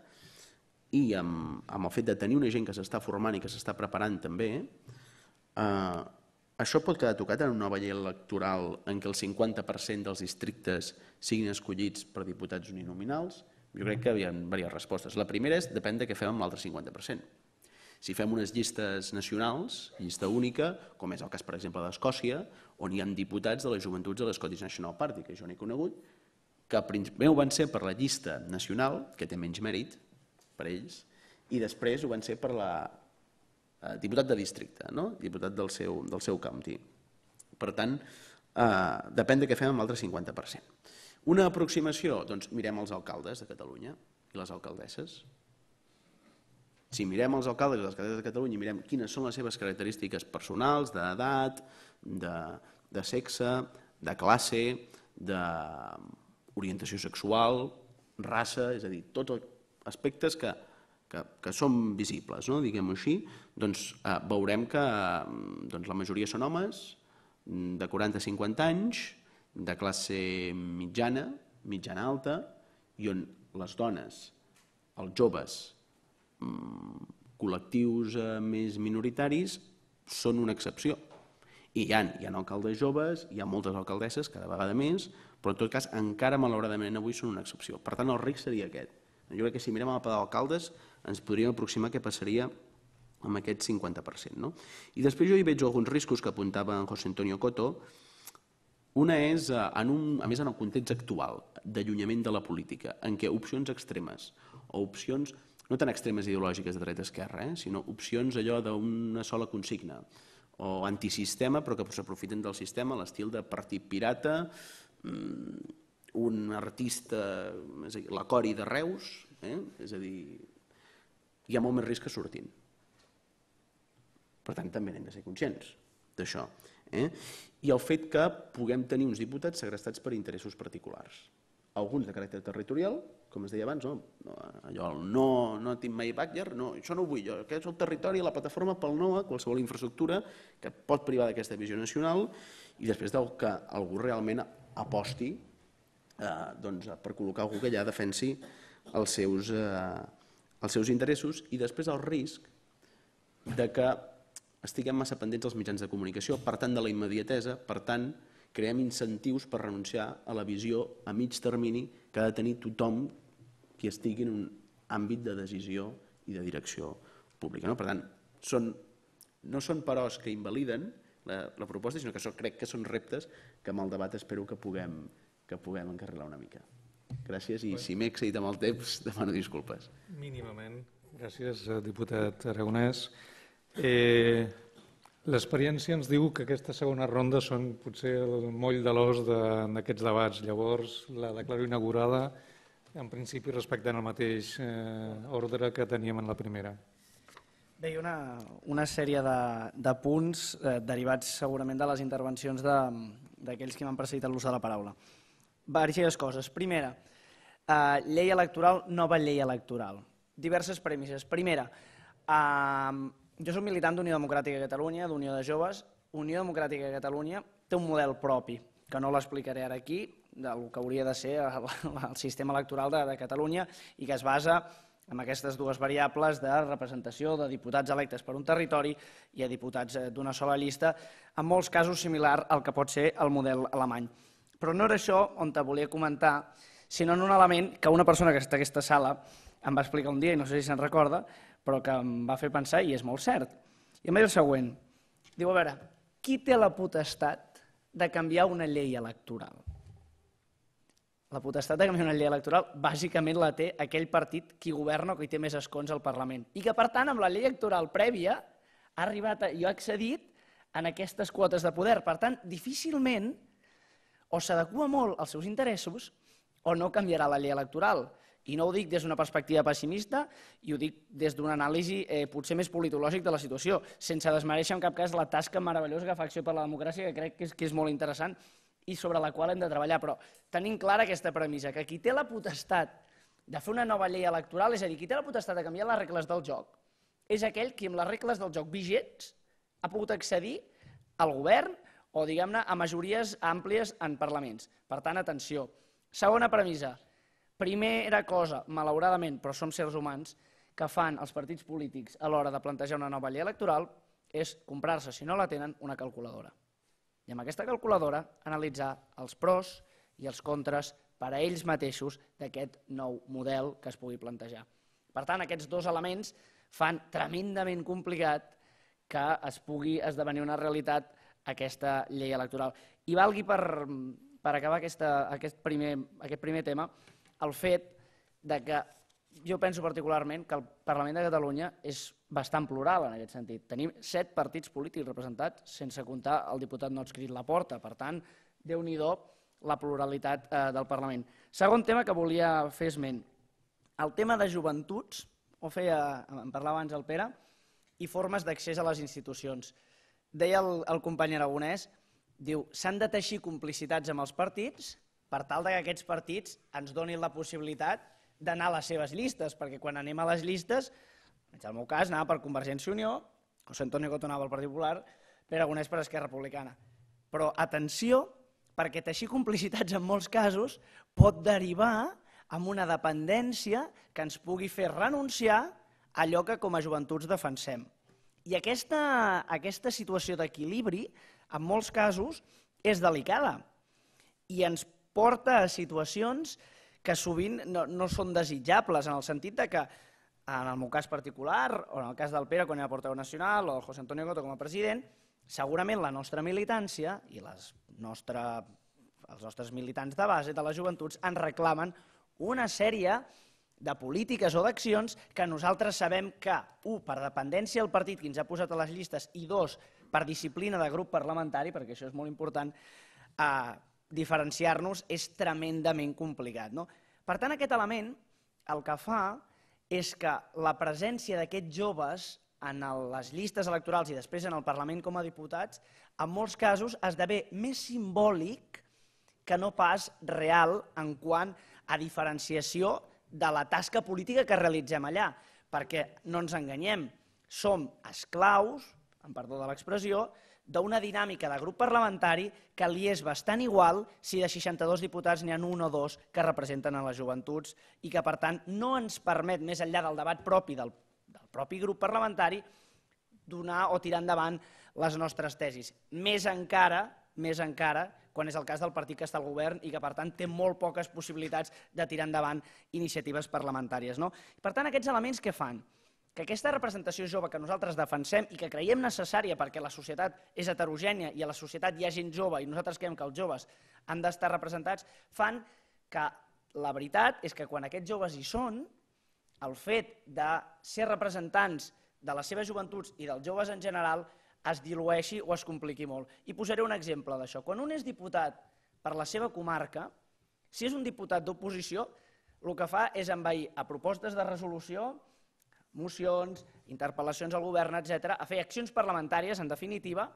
i amb, amb el fet de tenir una gent que s'està formant i que s'està preparant també, eh, això pot quedar tocat en una nova llei electoral en què el 50% dels districtes siguin escollits per diputats uninominals? Jo crec que hi ha diverses respostes. La primera és depèn de què fem amb l'altre 50%. Si fem unes llistes nacionals, llista única, com és el cas, per exemple, d'Escòcia, on hi ha diputats de les joventuts de l'Scottish National Party, que jo n'he conegut, que primer ho van ser per la llista nacional, que té menys mèrit per ells, i després ho van ser per la eh, diputat de districte, no? diputat del seu, del seu county. Per tant, eh, depèn de què fem amb l'altre 50%. Una aproximació, doncs mirem els alcaldes de Catalunya i les alcaldesses, si mirem els alcaldes i les alcaldes de Catalunya i mirem quines són les seves característiques personals, d'edat, de, de sexe, de classe, d'orientació sexual, raça, és a dir, tots els aspectes que, que, que són visibles, no? diguem-ho així, doncs eh, veurem que eh, doncs la majoria són homes mm, de 40 a 50 anys, de classe mitjana, mitjana alta, i on les dones, els joves Mm, col·lectius eh, més minoritaris són una excepció. I hi ha, hi ha alcaldes joves, hi ha moltes alcaldesses, cada vegada més, però en tot cas encara malauradament avui són una excepció. Per tant, el risc seria aquest. Jo crec que si mirem el pla d'alcaldes ens podríem aproximar què passaria amb aquest 50%. No? I després jo hi veig alguns riscos que apuntava en José Antonio Coto. Una és, eh, en un, a més, en el context actual d'allunyament de la política, en què opcions extremes o opcions no tan extremes ideològiques de dreta-esquerra, eh? sinó opcions allò d'una sola consigna, o antisistema però que s'aprofiten del sistema, l'estil de partit pirata, mm, un artista, és a dir, la Cori de Reus, eh? és a dir, hi ha molt més risc que sortint. Per tant, també n'hem de ser conscients d'això. Eh? I el fet que puguem tenir uns diputats segrestats per interessos particulars, alguns de caràcter territorial com es deia abans, no? allò, no, no tinc mai backyard, no, això no ho vull, jo, aquest és el territori, la plataforma pel a qualsevol infraestructura que pot privar d'aquesta visió nacional i després del que algú realment aposti eh, doncs, per col·locar algú que allà defensi els seus, eh, els seus interessos i després el risc de que estiguem massa pendents dels mitjans de comunicació, per tant de la immediatesa, per tant creem incentius per renunciar a la visió a mig termini que ha de tenir tothom qui estigui en un àmbit de decisió i de direcció pública. No? Per tant, són, no són peròs que invaliden la, la proposta, sinó que crec que són reptes que amb el debat espero que puguem, que encarrilar una mica. Gràcies i si m'he excedit amb el temps <laughs> demano disculpes. Mínimament. Gràcies, eh, diputat Aragonès. Eh, L'experiència ens diu que aquesta segona ronda són potser el moll de l'os d'aquests debats. Llavors, la declaro inaugurada en principi respectant el mateix eh, ordre que teníem en la primera. Bé, una, una sèrie de, de punts eh, derivats segurament de les intervencions d'aquells que m'han precedit en l'ús de la paraula. Vàries coses. Primera, eh, llei electoral, nova llei electoral. Diverses premisses. Primera, eh, jo soc militant d'Unió Democràtica de Catalunya, d'Unió de Joves. Unió Democràtica de Catalunya té un model propi, que no l'explicaré ara aquí, del que hauria de ser el, el sistema electoral de, de Catalunya i que es basa amb aquestes dues variables de representació de diputats electes per un territori i a diputats eh, d'una sola llista, en molts casos similar al que pot ser el model alemany. Però no era això on te volia comentar, sinó en un element que una persona que està en aquesta sala em va explicar un dia, i no sé si se'n recorda, però que em va fer pensar i és molt cert. I em va dir el següent, diu, a veure, qui té la potestat de canviar una llei electoral? La potestat de canviar una llei electoral bàsicament la té aquell partit qui governa o qui té més escons al Parlament. I que, per tant, amb la llei electoral prèvia ha arribat a, i ha accedit en aquestes quotes de poder. Per tant, difícilment o s'adequa molt als seus interessos o no canviarà la llei electoral. I no ho dic des d'una perspectiva pessimista i ho dic des d'una anàlisi eh, potser més politològic de la situació, sense desmereixer en cap cas la tasca meravellosa que fa Acció per la Democràcia, que crec que és, que és molt interessant i sobre la qual hem de treballar. Però tenim clara aquesta premissa, que qui té la potestat de fer una nova llei electoral, és a dir, qui té la potestat de canviar les regles del joc, és aquell qui amb les regles del joc vigents ha pogut accedir al govern o, diguem-ne, a majories àmplies en parlaments. Per tant, atenció. Segona premissa. Primera cosa, malauradament, però som sers humans, que fan els partits polítics a l'hora de plantejar una nova llei electoral és comprar-se, si no la tenen, una calculadora i amb aquesta calculadora analitzar els pros i els contres per a ells mateixos d'aquest nou model que es pugui plantejar. Per tant, aquests dos elements fan tremendament complicat que es pugui esdevenir una realitat aquesta llei electoral. I valgui per, per acabar aquesta, aquest, primer, aquest primer tema el fet de que jo penso particularment que el Parlament de Catalunya és bastant plural en aquest sentit. Tenim set partits polítics representats, sense comptar el diputat no escrit la porta. Per tant, déu nhi la pluralitat eh, del Parlament. Segon tema que volia fer esment. El tema de joventuts, ho feia, en parlava abans el Pere, i formes d'accés a les institucions. Deia el, el company aragonès, diu, s'han de teixir complicitats amb els partits per tal de que aquests partits ens donin la possibilitat d'anar a les seves llistes, perquè quan anem a les llistes, en el meu cas anava per Convergència i Unió, José Antonio Coto anava al Partit Popular, Pere Agonés per Esquerra Republicana. Però atenció, perquè teixir complicitats en molts casos pot derivar en una dependència que ens pugui fer renunciar a allò que com a joventuts defensem. I aquesta, aquesta situació d'equilibri, en molts casos, és delicada i ens porta a situacions que sovint no, no són desitjables, en el sentit de que, en el meu cas particular, o en el cas del Pere quan era portaveu nacional, o el José Antonio Coto com a president, segurament la nostra militància i les nostre, els nostres militants de base de les joventuts ens reclamen una sèrie de polítiques o d'accions que nosaltres sabem que, un, per dependència del partit que ens ha posat a les llistes, i dos, per disciplina de grup parlamentari, perquè això és molt important, eh, diferenciar-nos és tremendament complicat. No? Per tant, aquest element el que fa és que la presència d'aquests joves en el, les llistes electorals i després en el Parlament com a diputats, en molts casos esdevé més simbòlic que no pas real en quant a diferenciació de la tasca política que realitzem allà. Perquè no ens enganyem, som esclaus, en perdó de l'expressió, d'una dinàmica de grup parlamentari que li és bastant igual si de 62 diputats n'hi ha un o dos que representen a les joventuts i que, per tant, no ens permet, més enllà del debat propi del, del propi grup parlamentari, donar o tirar endavant les nostres tesis. Més encara, més encara, quan és el cas del partit que està al govern i que, per tant, té molt poques possibilitats de tirar endavant iniciatives parlamentàries. No? Per tant, aquests elements què fan? que aquesta representació jove que nosaltres defensem i que creiem necessària perquè la societat és heterogènia i a la societat hi ha gent jove i nosaltres creiem que els joves han d'estar representats, fan que la veritat és que quan aquests joves hi són, el fet de ser representants de les seves joventuts i dels joves en general es dilueixi o es compliqui molt. I posaré un exemple d'això. Quan un és diputat per la seva comarca, si és un diputat d'oposició, el que fa és envair a propostes de resolució, mocions, interpel·lacions al govern, etc., a fer accions parlamentàries, en definitiva,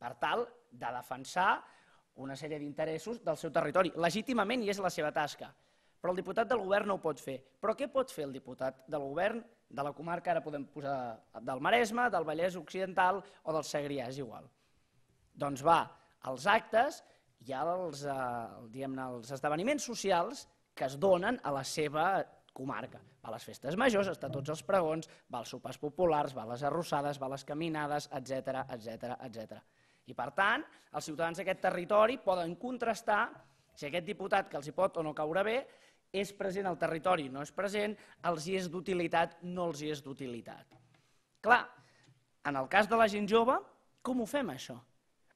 per tal de defensar una sèrie d'interessos del seu territori. Legítimament i és la seva tasca. Però el diputat del govern no ho pot fer. Però què pot fer el diputat del govern de la comarca, ara podem posar del Maresme, del Vallès Occidental o del Segrià, és igual. Doncs va als actes i als, eh, els esdeveniments socials que es donen a la seva comarca. Va a les festes majors, està tots els pregons, va als sopars populars, va a les arrossades, va a les caminades, etc etc etc. I per tant, els ciutadans d'aquest territori poden contrastar si aquest diputat que els hi pot o no caure bé és present al territori, no és present, els hi és d'utilitat, no els hi és d'utilitat. Clar, en el cas de la gent jove, com ho fem això?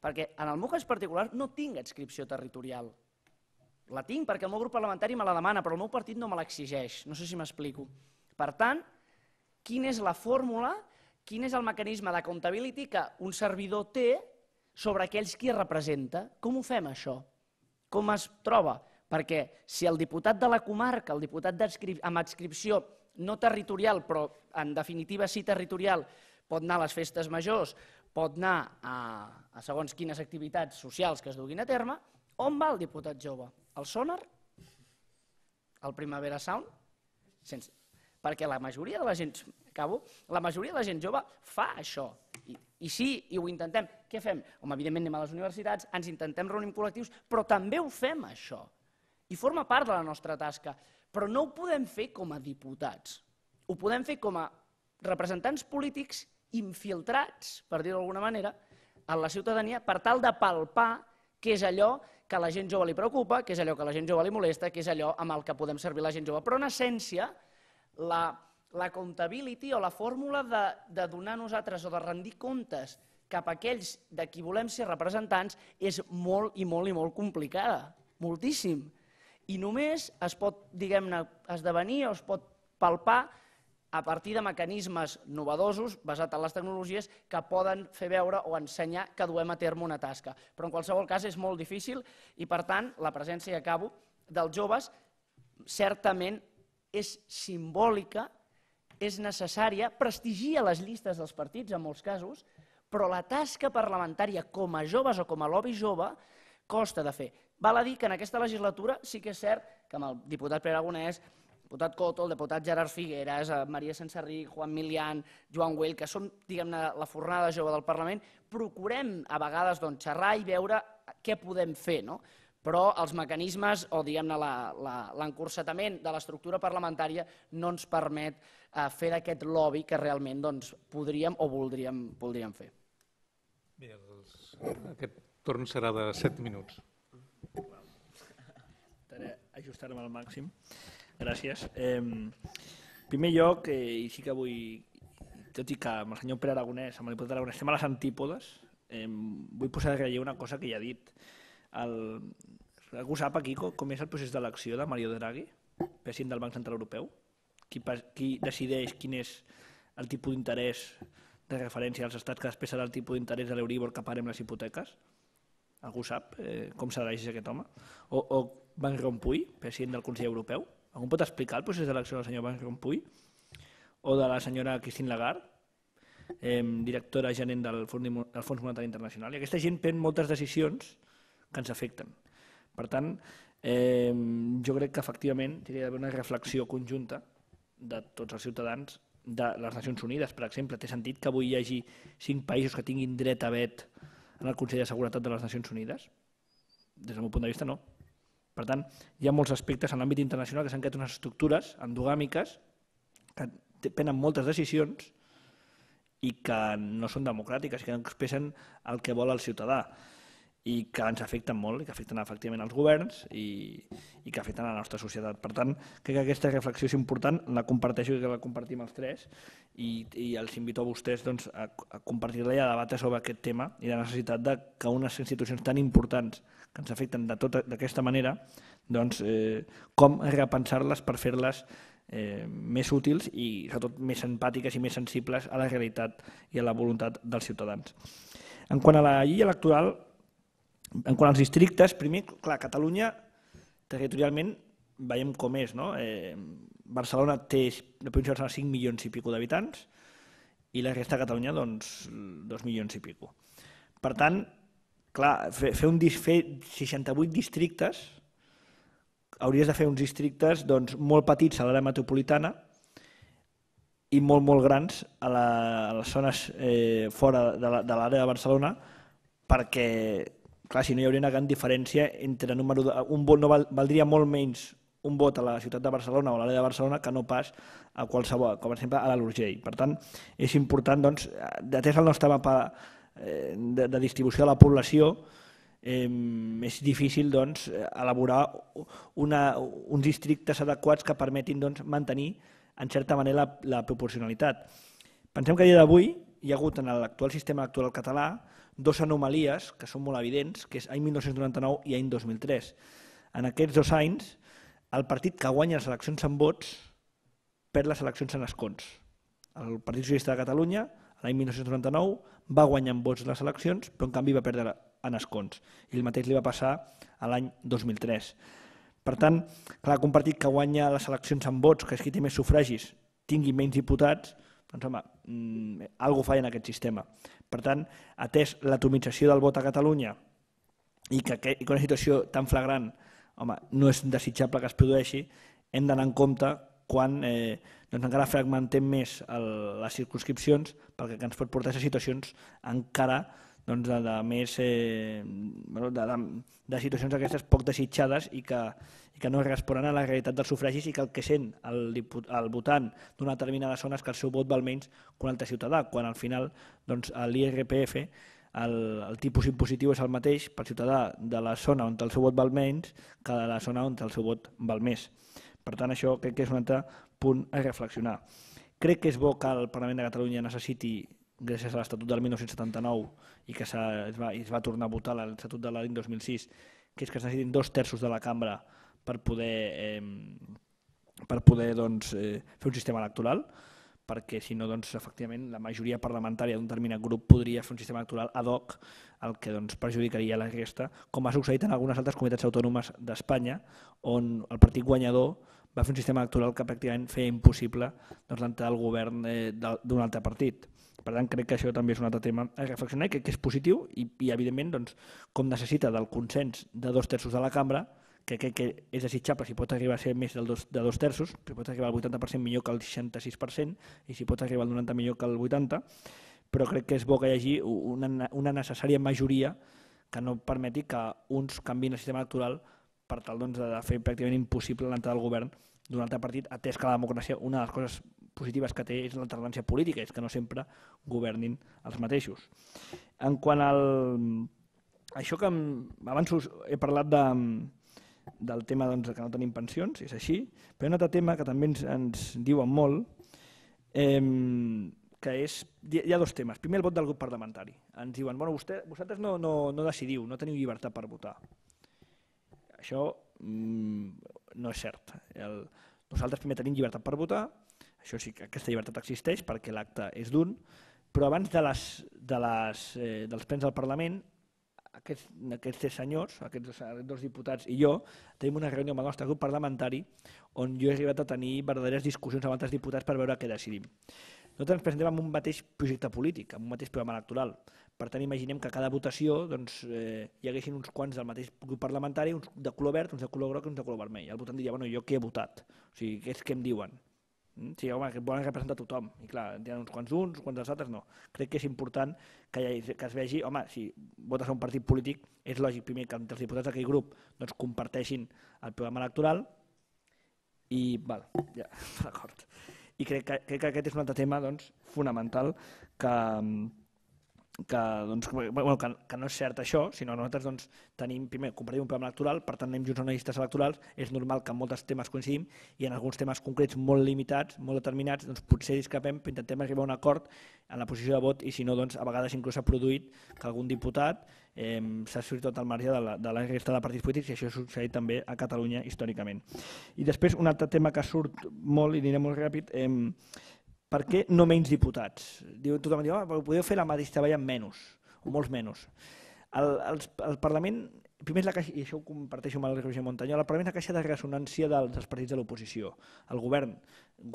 Perquè en el meu cas particular no tinc adscripció territorial, la tinc perquè el meu grup parlamentari me la demana, però el meu partit no me l'exigeix. No sé si m'explico. Per tant, quina és la fórmula, quin és el mecanisme de accountability que un servidor té sobre aquells qui representa? Com ho fem, això? Com es troba? Perquè si el diputat de la comarca, el diputat amb adscripció no territorial, però en definitiva sí territorial, pot anar a les festes majors, pot anar a, a segons quines activitats socials que es duguin a terme, on va el diputat jove? Al Sonar? Al Primavera Sound? Sense... Perquè la majoria de la gent, acabo, la majoria de la gent jove fa això. I, I sí, i ho intentem. Què fem? Home, evidentment anem a les universitats, ens intentem reunir amb col·lectius, però també ho fem, això. I forma part de la nostra tasca. Però no ho podem fer com a diputats. Ho podem fer com a representants polítics infiltrats, per dir-ho d'alguna manera, en la ciutadania per tal de palpar què és allò que a la gent jove li preocupa, que és allò que a la gent jove li molesta, que és allò amb el que podem servir la gent jove. Però en essència, la, la comptability o la fórmula de, de donar a nosaltres o de rendir comptes cap a aquells de qui volem ser representants és molt i molt i molt complicada, moltíssim. I només es pot, diguem-ne, esdevenir o es pot palpar a partir de mecanismes novedosos basats en les tecnologies que poden fer veure o ensenyar que duem a terme una tasca. Però en qualsevol cas és molt difícil i, per tant, la presència, i acabo, dels joves certament és simbòlica, és necessària, prestigia les llistes dels partits en molts casos, però la tasca parlamentària com a joves o com a lobby jove costa de fer. Val a dir que en aquesta legislatura sí que és cert que amb el diputat Pere Agonès, Diputat Coto, el diputat Gerard Figueres, eh, Maria Senserrí, Juan Milian, Joan Güell, que són la fornada jove del Parlament, procurem a vegades doncs, xerrar i veure què podem fer, no? però els mecanismes o diguem-ne l'encursetament de l'estructura parlamentària no ens permet eh, fer d'aquest lobby que realment doncs, podríem o voldríem, voldríem fer. Bé, els... Doncs, aquest torn serà de 7 minuts. ajustar-me al màxim. Gràcies. Eh, primer lloc, eh, i sí que vull, tot i que amb el senyor Pere Aragonès, amb el diputat Aragonès, estem a les antípodes, eh, vull posar a relleu una cosa que ja ha dit. El, algú sap aquí com, com és el procés d'elecció de Mario Draghi, president del Banc Central Europeu? Qui, qui decideix quin és el tipus d'interès de referència als estats que després serà el tipus d'interès de l'Euríbor que parem les hipoteques? Algú sap eh, com s'adreix aquest home? O, o Van Rompuy, president del Consell Europeu? Algú pot explicar el procés d'elecció del senyor Banc Rompuy? O de la senyora Christine Lagarde, eh, directora gerent del Fons Monetari Internacional. I aquesta gent pren moltes decisions que ens afecten. Per tant, eh, jo crec que efectivament hi ha d'haver una reflexió conjunta de tots els ciutadans de les Nacions Unides, per exemple. Té sentit que avui hi hagi cinc països que tinguin dret a vet en el Consell de Seguretat de les Nacions Unides? Des del meu punt de vista, no. Per tant, hi ha molts aspectes en l'àmbit internacional que s'han creat unes estructures endogàmiques que prenen moltes decisions i que no són democràtiques, que no expressen el que vol el ciutadà i que ens afecten molt, i que afecten efectivament els governs i, i que afecten a la nostra societat. Per tant, crec que aquesta reflexió és important, la comparteixo i que la compartim els tres i, i els invito a vostès doncs, a, a compartir-la i a debatre sobre aquest tema i la necessitat de que unes institucions tan importants que ens afecten de tota d'aquesta manera, doncs eh, com repensar-les per fer-les eh, més útils i sobretot més empàtiques i més sensibles a la realitat i a la voluntat dels ciutadans. En quant a la llei electoral, en quant als districtes, primer, clar, Catalunya territorialment veiem com és, no? Eh, Barcelona té, la província de 5 milions i pico d'habitants i la resta de Catalunya, doncs, 2 milions i pico. Per tant, clar, fer, fer, un, fer 68 districtes, hauries de fer uns districtes doncs, molt petits a l'àrea metropolitana i molt, molt grans a, la, a les zones eh, fora de l'àrea de, de Barcelona perquè, clar, si no hi hauria una gran diferència entre número de, un vot no val, valdria molt menys un vot a la ciutat de Barcelona o a l'àrea de Barcelona que no pas a qualsevol, com per exemple a l'Urgell. Per tant, és important, doncs, atès el nostre mapa Eh, de, de distribució de la població, eh, és difícil doncs, elaborar una, uns districtes adequats que permetin doncs, mantenir en certa manera la, la proporcionalitat. Pensem que a dia d'avui hi ha hagut en l'actual sistema electoral català dos anomalies que són molt evidents, que és any 1999 i any 2003. En aquests dos anys, el partit que guanya les eleccions en vots perd les eleccions en escons. El Partit Socialista de Catalunya L'any 1999 va guanyar en vots les eleccions, però en canvi va perdre en escons. I el mateix li va passar a l'any 2003. Per tant, clar, que un partit que guanya les eleccions en vots, que és qui té més sufragis, tingui menys diputats, doncs home, mmm, cosa falla en aquest sistema. Per tant, atès l'atomització del vot a Catalunya i que, i que una situació tan flagrant home, no és desitjable que es produeixi, hem d'anar en compte quan eh, doncs encara fragmentem més el, les circunscripcions perquè que ens pot portar a situacions encara doncs, de, de, més, eh, de, de, de situacions aquestes poc desitjades i que, i que no responen a la realitat dels sufragis i que el que sent el, diput, el votant d'una determinada zona és que el seu vot val menys que un altre ciutadà, quan al final doncs, l'IRPF el, el tipus impositiu és el mateix pel ciutadà de la zona on el seu vot val menys que de la zona on el seu vot val més. Per tant, això crec que és un altre punt a reflexionar. Crec que és bo que el Parlament de Catalunya necessiti gràcies a l'Estatut del 1979 i que es va, es va tornar a votar l'Estatut de l'any 2006, que és que es necessitin dos terços de la cambra per poder, eh, per poder doncs, eh, fer un sistema electoral, perquè si no, doncs, efectivament, la majoria parlamentària d'un determinat grup podria fer un sistema electoral ad hoc, el que doncs, perjudicaria la resta, com ha succeït en algunes altres comunitats autònomes d'Espanya, on el partit guanyador va fer un sistema electoral que pràcticament feia impossible doncs, l'entrada al govern eh, d'un altre partit. Per tant, crec que això també és un altre tema a reflexionar que, que és positiu i, i evidentment, doncs, com necessita del consens de dos terços de la cambra, que crec que és desitjable si pot arribar a ser més del dos, de dos terços, si pot arribar al 80% millor que el 66% i si pot arribar al 90% millor que el 80%, però crec que és bo que hi hagi una, una necessària majoria que no permeti que uns canviïn el sistema electoral per tal doncs, de fer pràcticament impossible l'entrada del govern d'un altre partit, atès que la democràcia una de les coses positives que té és l'alternància política, és que no sempre governin els mateixos. En quant al... Això que abans us he parlat de, del tema doncs, que no tenim pensions, és així, però un altre tema que també ens, ens diuen molt, eh, que és, hi ha dos temes. Primer, el vot del grup parlamentari. Ens diuen, bueno, vostè, vosaltres no, no, no decidiu, no teniu llibertat per votar. Això mm, no és cert. El, nosaltres primer tenim llibertat per votar, això sí que aquesta llibertat existeix perquè l'acte és d'un, però abans de les, de les, eh, dels plens del Parlament, aquests, aquests tres senyors, aquests dos, aquests dos diputats i jo, tenim una reunió amb el nostre grup parlamentari on jo he arribat a tenir verdaderes discussions amb altres diputats per veure què decidim. Nosaltres ens presentem amb un mateix projecte polític, amb un mateix programa electoral, per tant, imaginem que a cada votació doncs, eh, hi haguessin uns quants del mateix grup parlamentari, uns de color verd, uns de color groc i uns de color vermell. El votant diria, bueno, jo què he votat? O sigui, què és que em diuen? Mm? Sí, home, que volen representar tothom. I clar, en tenen uns quants uns, uns quants els altres no. Crec que és important que, hagi, que es vegi, home, si votes a un partit polític, és lògic primer que entre els diputats d'aquell grup doncs, comparteixin el programa electoral i, val, ja, <laughs> d'acord. I crec que, crec que aquest és un altre tema doncs, fonamental que, mm, que, doncs, bueno, que, que no és cert això, sinó que nosaltres doncs, tenim, primer, compartim un programa electoral, per tant anem junts a unes llistes electorals, és normal que en molts temes coincidim i en alguns temes concrets molt limitats, molt determinats, doncs, potser discrepem, però intentem arribar a un acord en la posició de vot i si no, doncs, a vegades inclús s'ha produït que algun diputat eh, s'ha sortit tot al marge de la, de la resta de partits polítics i això ha succeït també a Catalunya històricament. I després un altre tema que surt molt, i anirem molt ràpid, eh, per què no menys diputats? Diu, tothom diu, ah, podeu fer la mateixa treballa amb menys, o molts menys. El, el, el Parlament, primer és la caixa, i això ho comparteixo amb el Roger Montanyol, el Parlament és la caixa de ressonància dels, dels partits de l'oposició. El govern,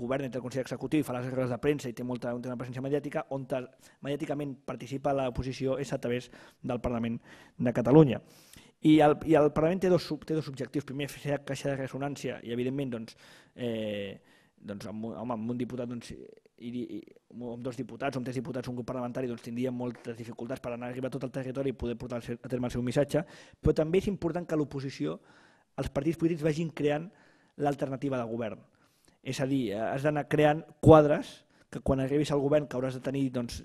govern entre el Consell Executiu i fa les regles de premsa i té molta té una presència mediàtica, on mediàticament participa l'oposició és a través del Parlament de Catalunya. I el, i el Parlament té dos, té dos objectius. Primer, fer caixa de ressonància i, evidentment, doncs, eh, doncs amb, home, amb un diputat doncs, i, i amb dos diputats o amb tres diputats un grup parlamentari doncs tindríem moltes dificultats per anar a arribar a tot el territori i poder portar a terme el seu missatge, però també és important que l'oposició, els partits polítics vagin creant l'alternativa de govern. És a dir, eh, has d'anar creant quadres que quan arribis al govern que hauràs de tenir doncs,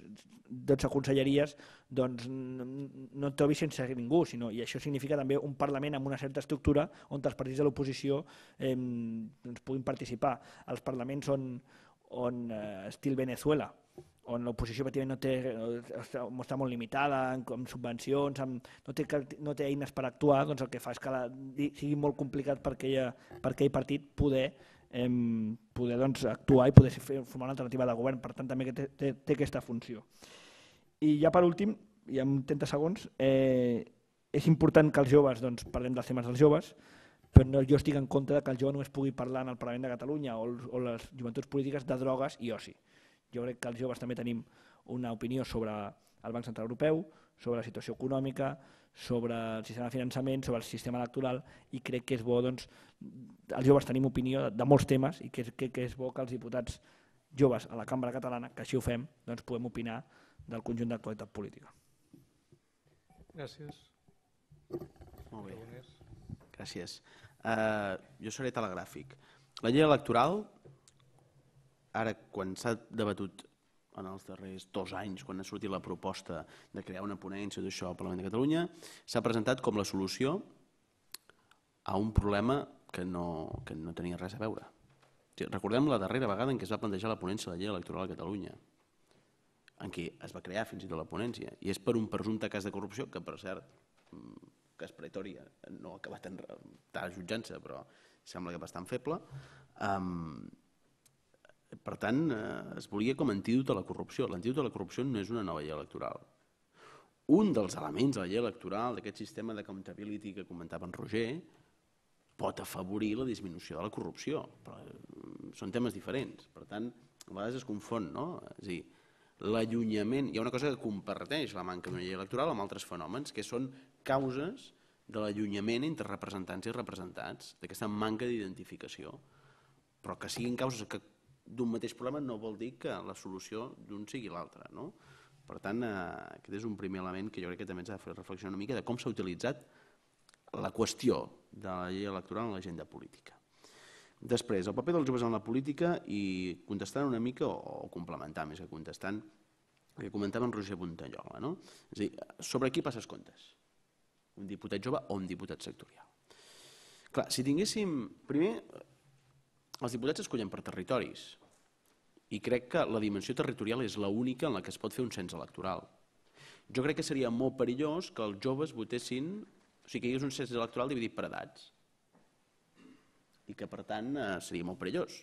12 conselleries doncs, no et trobis sense ningú, sinó, i això significa també un Parlament amb una certa estructura on els partits de l'oposició eh, doncs, puguin participar. Els parlaments són, on eh, estil Venezuela, on l'oposició pràcticament no té, està, està molt limitada en, en subvencions, amb, no, té, no té eines per actuar, doncs el que fa és que la, sigui molt complicat per, aquell, per aquell partit poder em, poder doncs, actuar i poder formar una alternativa de govern. Per tant, també té, té, té aquesta funció. I ja per últim, i ja amb 30 segons, eh, és important que els joves, doncs, parlem dels temes dels joves, però no, jo estic en contra de que el jove només pugui parlar en el Parlament de Catalunya o, o les joventuts polítiques de drogues i oci. Jo crec que els joves també tenim una opinió sobre el Banc Central Europeu, sobre la situació econòmica, sobre el sistema de finançament, sobre el sistema electoral i crec que és bo, doncs, els joves tenim opinió de, de molts temes i que, que, que és bo que els diputats joves a la cambra catalana, que així ho fem, doncs podem opinar del conjunt d'actualitat política. Gràcies. Molt bé. Gràcies. Uh, jo seré telegràfic. La llei electoral, ara quan s'ha debatut en els darrers dos anys, quan ha sortit la proposta de crear una ponència d'això al Parlament de Catalunya, s'ha presentat com la solució a un problema que no, que no tenia res a veure. Recordem la darrera vegada en què es va plantejar la ponència de la llei electoral a Catalunya, en què es va crear fins i tot la ponència, i és per un presumpte cas de corrupció que, per cert, que és Pretoria, no ha acabat en, en jutjant-se, però sembla que bastant feble. Um, per tant, eh, es volia com a antídot a la corrupció. L'antídot a la corrupció no és una nova llei electoral. Un dels elements de la llei electoral, d'aquest sistema de comptability que comentava en Roger, pot afavorir la disminució de la corrupció, però mm, són temes diferents. Per tant, a vegades es confon, no? És a dir, l'allunyament... Hi ha una cosa que comparteix la manca d'una llei electoral amb altres fenòmens, que són causes de l'allunyament entre representants i representats, d'aquesta manca d'identificació, però que siguin causes que d'un mateix problema no vol dir que la solució d'un sigui l'altre. No? Per tant, eh, aquest és un primer element que jo crec que també ens ha de fer reflexionar una mica de com s'ha utilitzat la qüestió de la llei electoral en l'agenda política. Després, el paper dels joves en la política i contestant una mica, o, o complementar més que contestant, el que comentava en Roger Buntanyola, no? És a dir, sobre qui passes comptes? un diputat jove o un diputat sectorial. Clar, si tinguéssim... Primer, els diputats es collen per territoris i crec que la dimensió territorial és l'única en la que es pot fer un cens electoral. Jo crec que seria molt perillós que els joves votessin... O sigui, que hi hagués un cens electoral dividit per edats i que, per tant, eh, seria molt perillós.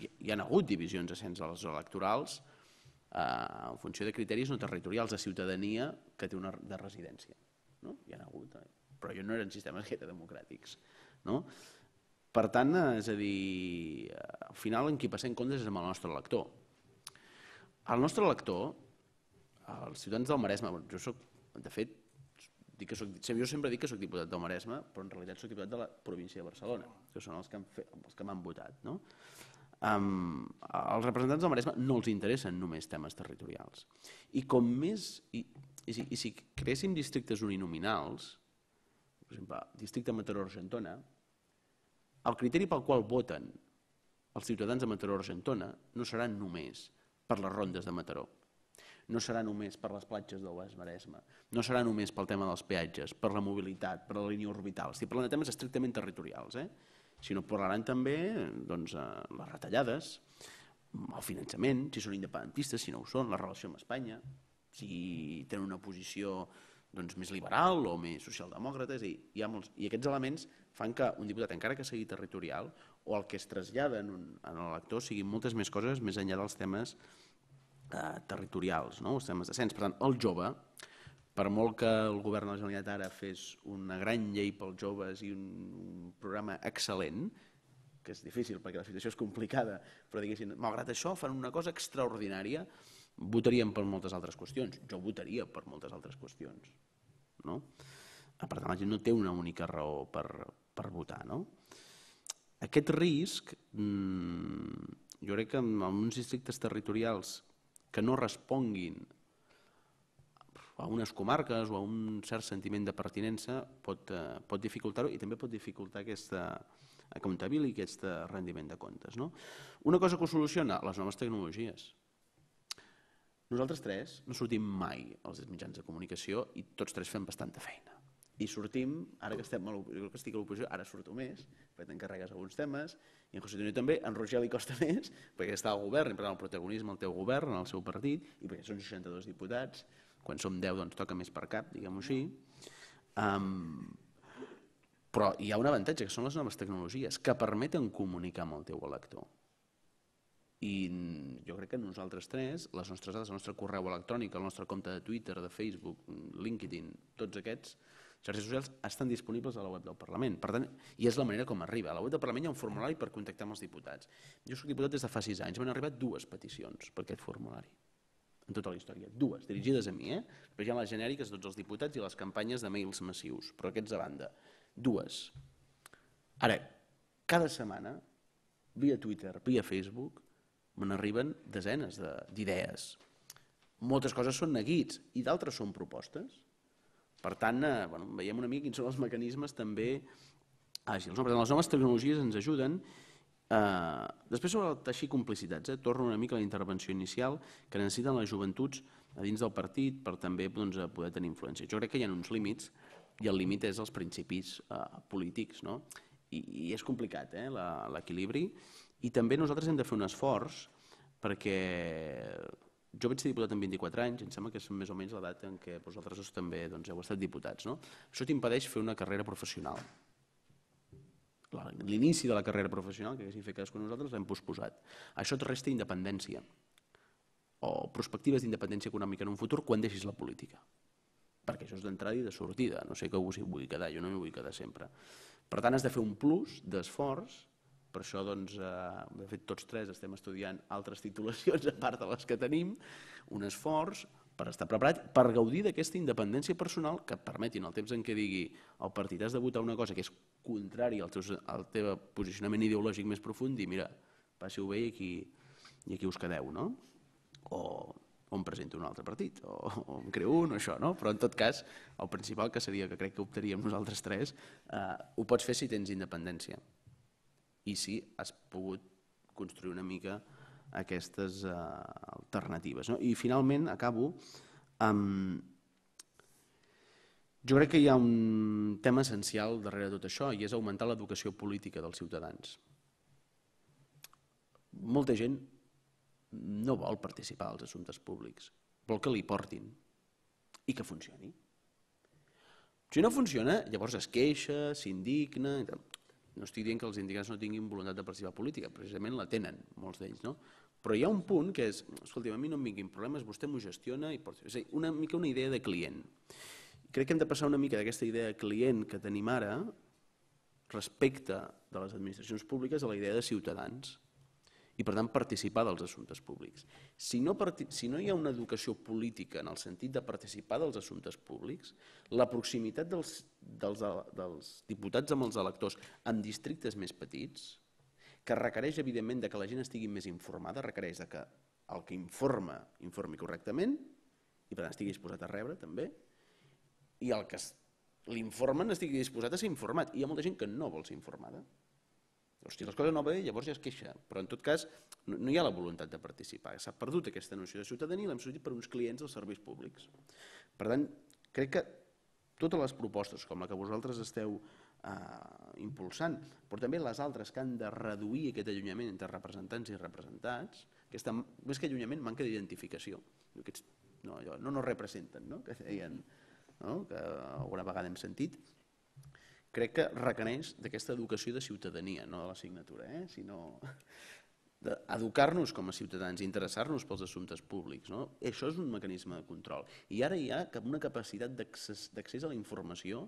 Hi, ha han hagut divisions de cens electorals eh, en funció de criteris no territorials de ciutadania que té una de residència no? hi ha hagut, eh, però jo no eren sistemes gaire democràtics. No? Per tant, eh, és a dir, eh, al final en qui passem comptes és amb el nostre lector. El nostre lector, els ciutadans del Maresme, jo soc, de fet, dic que soc, jo sempre dic que sóc diputat del Maresme, però en realitat sóc diputat de la província de Barcelona, que són els que, han fet, els que m'han votat. No? Um, els representants del Maresme no els interessen només temes territorials. I com més, i i si, i si creéssim districtes uninominals, per exemple, districte Mataró-Argentona, el criteri pel qual voten els ciutadans de Mataró-Argentona no serà només per les rondes de Mataró, no serà només per les platges del Baix Maresme, no serà només pel tema dels peatges, per la mobilitat, per la línia orbital, estic parlant de temes estrictament territorials, eh? sinó parlaran també doncs, eh, les retallades, el finançament, si són independentistes, si no ho són, la relació amb Espanya, si tenen una posició doncs, més liberal o més socialdemòcrates, i, hi ha molts, i aquests elements fan que un diputat, encara que sigui territorial, o el que es trasllada en, un, en l'elector siguin moltes més coses més enllà dels temes eh, territorials, no? els temes de cens. Per tant, el jove, per molt que el govern de la Generalitat ara fes una gran llei pels joves i un, un programa excel·lent, que és difícil perquè la situació és complicada, però diguéssim, malgrat això fan una cosa extraordinària, votaríem per moltes altres qüestions. Jo votaria per moltes altres qüestions. No? Ah, per tant, la gent no té una única raó per, per votar. No? Aquest risc, mmm, jo crec que en uns districtes territorials que no responguin a unes comarques o a un cert sentiment de pertinença pot, eh, pot dificultar-ho i també pot dificultar aquesta accountability, aquest rendiment de comptes. No? Una cosa que ho soluciona, les noves tecnologies nosaltres tres no sortim mai als mitjans de comunicació i tots tres fem bastanta feina. I sortim, ara que, estem jo que estic a l'oposició, ara surto més, perquè t'encarregues alguns temes, i en José Antonio també, en Roger li costa <laughs> més, perquè està al govern, i per tant el protagonisme el teu govern, en el seu partit, i perquè són 62 diputats, quan som 10 doncs toca més per cap, diguem-ho així. Um, però hi ha un avantatge, que són les noves tecnologies, que permeten comunicar amb el teu elector i jo crec que nosaltres tres, les nostres dades, el nostre correu electrònic, el nostre compte de Twitter, de Facebook, LinkedIn, tots aquests xarxes socials estan disponibles a la web del Parlament. Per tant, i és la manera com arriba. A la web del Parlament hi ha un formulari per contactar amb els diputats. Jo soc diputat des de fa sis anys. M'han arribat dues peticions per aquest formulari en tota la història. Dues, dirigides a mi, eh? Després hi ha les genèriques de tots els diputats i les campanyes de mails massius, però aquests a banda. Dues. Ara, cada setmana, via Twitter, via Facebook, me n'arriben desenes d'idees. De, Moltes coses són neguits i d'altres són propostes. Per tant, eh, bueno, veiem una mica quins són els mecanismes també àgils. No? Per tant, les noves tecnologies ens ajuden. Eh, després sobre el teixir complicitats, eh, torno una mica a la intervenció inicial que necessiten les joventuts a dins del partit per també doncs, poder tenir influència. Jo crec que hi ha uns límits i el límit és els principis eh, polítics. No? I, I és complicat eh, l'equilibri. La, i també nosaltres hem de fer un esforç perquè jo vaig ser diputat amb 24 anys, em sembla que és més o menys l'edat en què vosaltres també doncs, heu estat diputats. No? Això t'impedeix fer una carrera professional. L'inici de la carrera professional que haguéssim fet cadascú nosaltres l'hem posposat. Això et resta independència o perspectives d'independència econòmica en un futur quan deixis la política. Perquè això és d'entrada i de sortida, no sé que us hi vull quedar, jo no m'hi vull quedar sempre. Per tant, has de fer un plus d'esforç per això, doncs, eh, de fet, tots tres estem estudiant altres titulacions a part de les que tenim, un esforç per estar preparat, per gaudir d'aquesta independència personal que permetin el temps en què digui el partit has de votar una cosa que és contrari al, teus, al teu posicionament ideològic més profund, dir, mira, passi-ho bé i aquí, i aquí us quedeu, no? O, on presento un altre partit, o, o em un, o això, no? Però en tot cas, el principal que seria que crec que optaríem nosaltres tres, eh, ho pots fer si tens independència i si has pogut construir una mica aquestes eh, alternatives. No? I finalment, acabo, amb... jo crec que hi ha un tema essencial darrere tot això i és augmentar l'educació política dels ciutadans. Molta gent no vol participar als assumptes públics, vol que li portin i que funcioni. Si no funciona, llavors es queixa, s'indigna... No estic dient que els sindicats no tinguin voluntat de participar política, precisament la tenen, molts d'ells, no? Però hi ha un punt que és, escolti, a mi no em vinguin problemes, vostè m'ho gestiona, i pot... és a dir, una mica una idea de client. Crec que hem de passar una mica d'aquesta idea de client que tenim ara respecte de les administracions públiques a la idea de ciutadans i, per tant, participar dels assumptes públics. Si no, si no hi ha una educació política en el sentit de participar dels assumptes públics, la proximitat dels, dels, dels diputats amb els electors en districtes més petits, que requereix, evidentment, que la gent estigui més informada, requereix de que el que informa, informi correctament, i per tant estigui disposat a rebre, també, i el que l'informen estigui disposat a ser informat. I hi ha molta gent que no vol ser informada. Hosti, les coses no va bé, llavors ja es queixa. Però, en tot cas, no, hi ha la voluntat de participar. S'ha perdut aquesta noció de ciutadania i l'hem sortit per uns clients dels serveis públics. Per tant, crec que totes les propostes, com la que vosaltres esteu eh, impulsant, però també les altres que han de reduir aquest allunyament entre representants i representats, aquesta, més que allunyament, manca d'identificació. Aquests no, no nos representen, no? que deien, no? que alguna vegada hem sentit, crec que requereix d'aquesta educació de ciutadania, no de l'assignatura, eh? sinó d'educar-nos com a ciutadans, interessar-nos pels assumptes públics. No? això és un mecanisme de control. I ara hi ha una capacitat d'accés a la informació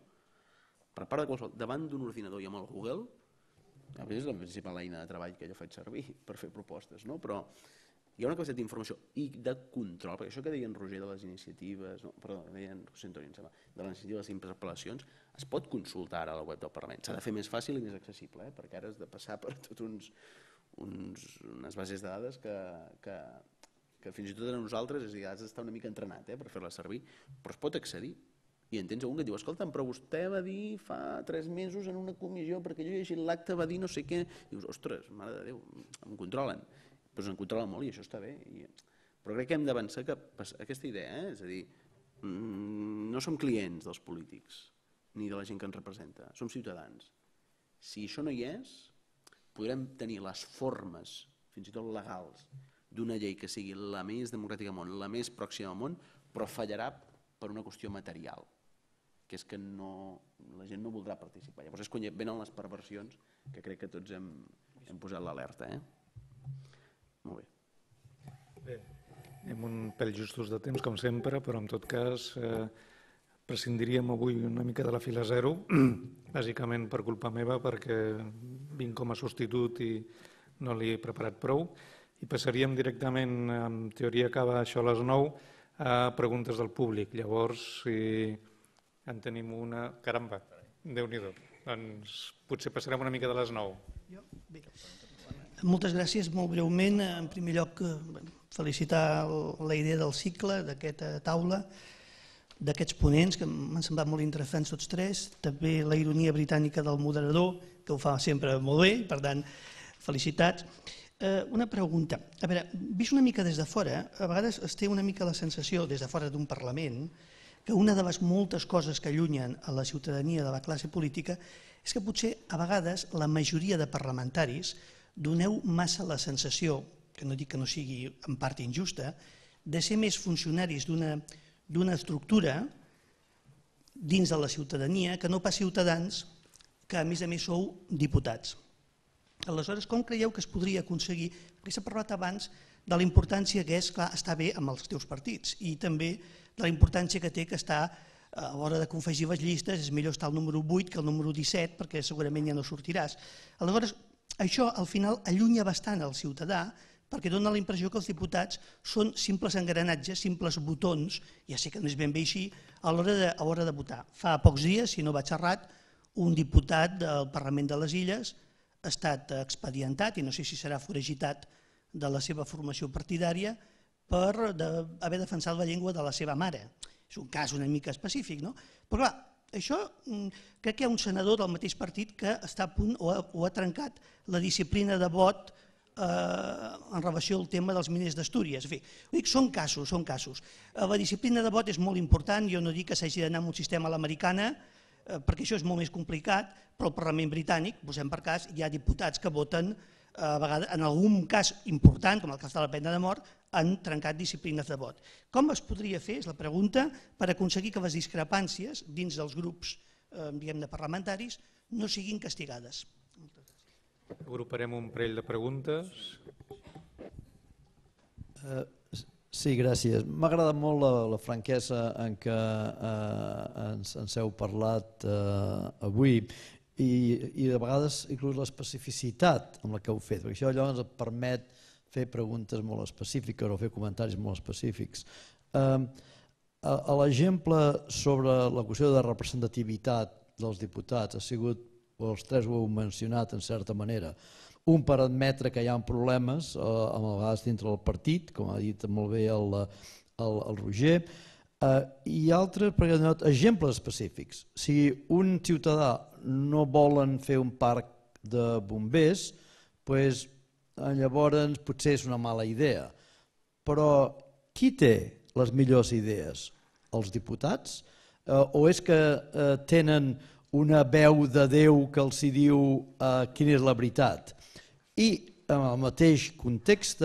per part de qualsevol, davant d'un ordinador i amb el Google, a és la principal eina de treball que jo faig servir per fer propostes, no? però hi ha una capacitat d'informació i de control, perquè això que deien Roger de les iniciatives, no, perdó, deien Roger Antoni, sembla, de les iniciatives d'interpel·lacions, es pot consultar ara a la web del Parlament. S'ha de fer més fàcil i més accessible, eh? perquè ara has de passar per <laughs> tot uns, uns, unes bases de dades que, que, que fins i tot a nosaltres, és a dir, has d'estar una mica entrenat eh? per fer-la servir, però es pot accedir. I tens algun que et diu, escolta, però vostè va dir fa tres mesos en una comissió perquè jo he llegit l'acte, va dir no sé què. Dius, ostres, mare de Déu, em controlen però se'n controla molt i això està bé. Però crec que hem d'avançar que aquesta idea, eh? és a dir, mm, no som clients dels polítics ni de la gent que ens representa, som ciutadans. Si això no hi és, podrem tenir les formes, fins i tot legals, d'una llei que sigui la més democràtica al món, la més pròxima al món, però fallarà per una qüestió material, que és que no, la gent no voldrà participar. Llavors és quan venen les perversions que crec que tots hem, hem posat l'alerta. Eh? Molt bé. Bé, hem un pèl justos de temps, com sempre, però en tot cas eh, prescindiríem avui una mica de la fila zero, <clears throat> bàsicament per culpa meva, perquè vinc com a substitut i no li he preparat prou, i passaríem directament, en teoria acaba això a les 9, a preguntes del públic. Llavors, si en tenim una... Caramba, déu nhi -do. Doncs potser passarem una mica de les 9. Jo? Bé. Moltes gràcies, molt breument. En primer lloc, eh, felicitar la idea del cicle, d'aquesta taula, d'aquests ponents, que m'han semblat molt interessants tots tres, també la ironia britànica del moderador, que ho fa sempre molt bé, per tant, felicitats. Eh, una pregunta, a veure, vist una mica des de fora, a vegades es té una mica la sensació, des de fora d'un Parlament, que una de les moltes coses que allunyen a la ciutadania de la classe política és que potser a vegades la majoria de parlamentaris doneu massa la sensació, que no dic que no sigui en part injusta, de ser més funcionaris d'una estructura dins de la ciutadania que no pas ciutadans que a més a més sou diputats. Aleshores, com creieu que es podria aconseguir? Perquè s'ha parlat abans de la importància que és clar, estar bé amb els teus partits i també de la importància que té que estar eh, a l'hora de confegir les llistes és millor estar al número 8 que al número 17 perquè segurament ja no sortiràs. Aleshores, això, al final, allunya bastant el ciutadà perquè dona la impressió que els diputats són simples engranatges, simples botons, ja sé que no és ben bé així, a l'hora de, a hora de votar. Fa pocs dies, si no vaig errat, un diputat del Parlament de les Illes ha estat expedientat, i no sé si serà foragitat de la seva formació partidària, per de, haver defensat la llengua de la seva mare. És un cas una mica específic, no? Però clar, això mm, crec que hi ha un senador del mateix partit que està a punt o ha, o ha trencat la disciplina de vot eh, en relació al tema dels miners d'Astúries. En fi, dic, són casos, són casos. Eh, la disciplina de vot és molt important, jo no dic que s'hagi d'anar amb un sistema a l'americana, eh, perquè això és molt més complicat, però el Parlament britànic, posem per cas, hi ha diputats que voten eh, Eh, a vegades, en algun cas important, com el cas de la pena de mort, han trencat disciplines de vot. Com es podria fer, és la pregunta, per aconseguir que les discrepàncies dins dels grups eh, ne parlamentaris no siguin castigades? Agruparem un parell de preguntes. Uh, sí, gràcies. M'ha agradat molt la, la franquesa en què eh, ens, ens heu parlat eh, avui i, i de vegades inclús l'especificitat amb la que heu fet, perquè això llavors ens permet fer preguntes molt específiques o fer comentaris molt específics. Eh, a l'exemple sobre la qüestió de representativitat dels diputats ha sigut, els tres ho heu mencionat en certa manera, un per admetre que hi ha problemes eh, a vegades dintre del partit, com ha dit molt bé el, el, el Roger, eh, i altres per donar exemples específics. Si un ciutadà no volen fer un parc de bombers, doncs, llavors potser és una mala idea. Però qui té les millors idees? Els diputats? Eh, o és que eh, tenen una veu de Déu que els hi diu eh, quina és la veritat? I en el mateix context,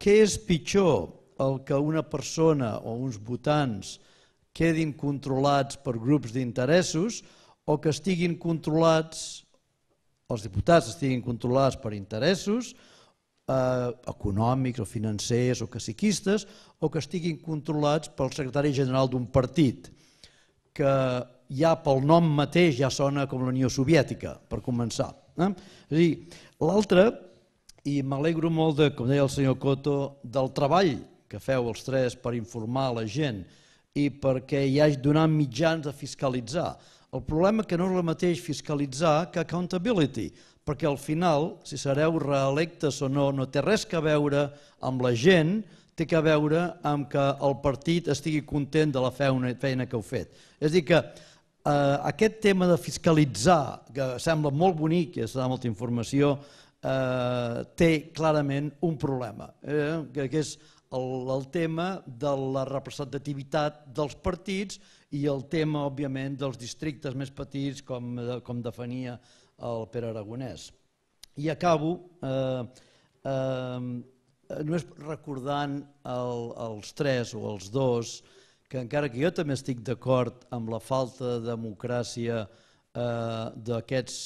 què és pitjor? El que una persona o uns votants quedin controlats per grups d'interessos o que estiguin controlats, els diputats estiguin controlats per interessos eh, econòmics o financers o caciquistes, o que estiguin controlats pel secretari general d'un partit, que ja pel nom mateix ja sona com la Unió Soviètica, per començar. Eh? És a dir, l'altre, i m'alegro molt, de, com deia el senyor Coto, del treball que feu els tres per informar la gent i perquè hi hagi donat mitjans de fiscalitzar. El problema que no és el mateix fiscalitzar que accountability, perquè al final, si sereu reelectes o no, no té res que veure amb la gent, té que veure amb que el partit estigui content de la feina que heu fet. És a dir que eh, aquest tema de fiscalitzar, que sembla molt bonic i es dà molta informació, eh, té clarament un problema, eh, que és el, el tema de la representativitat dels partits i el tema, òbviament, dels districtes més petits, com, eh, com defenia el Pere Aragonès. I acabo eh, eh, només recordant el, els tres o els dos, que encara que jo també estic d'acord amb la falta de democràcia eh, d'aquests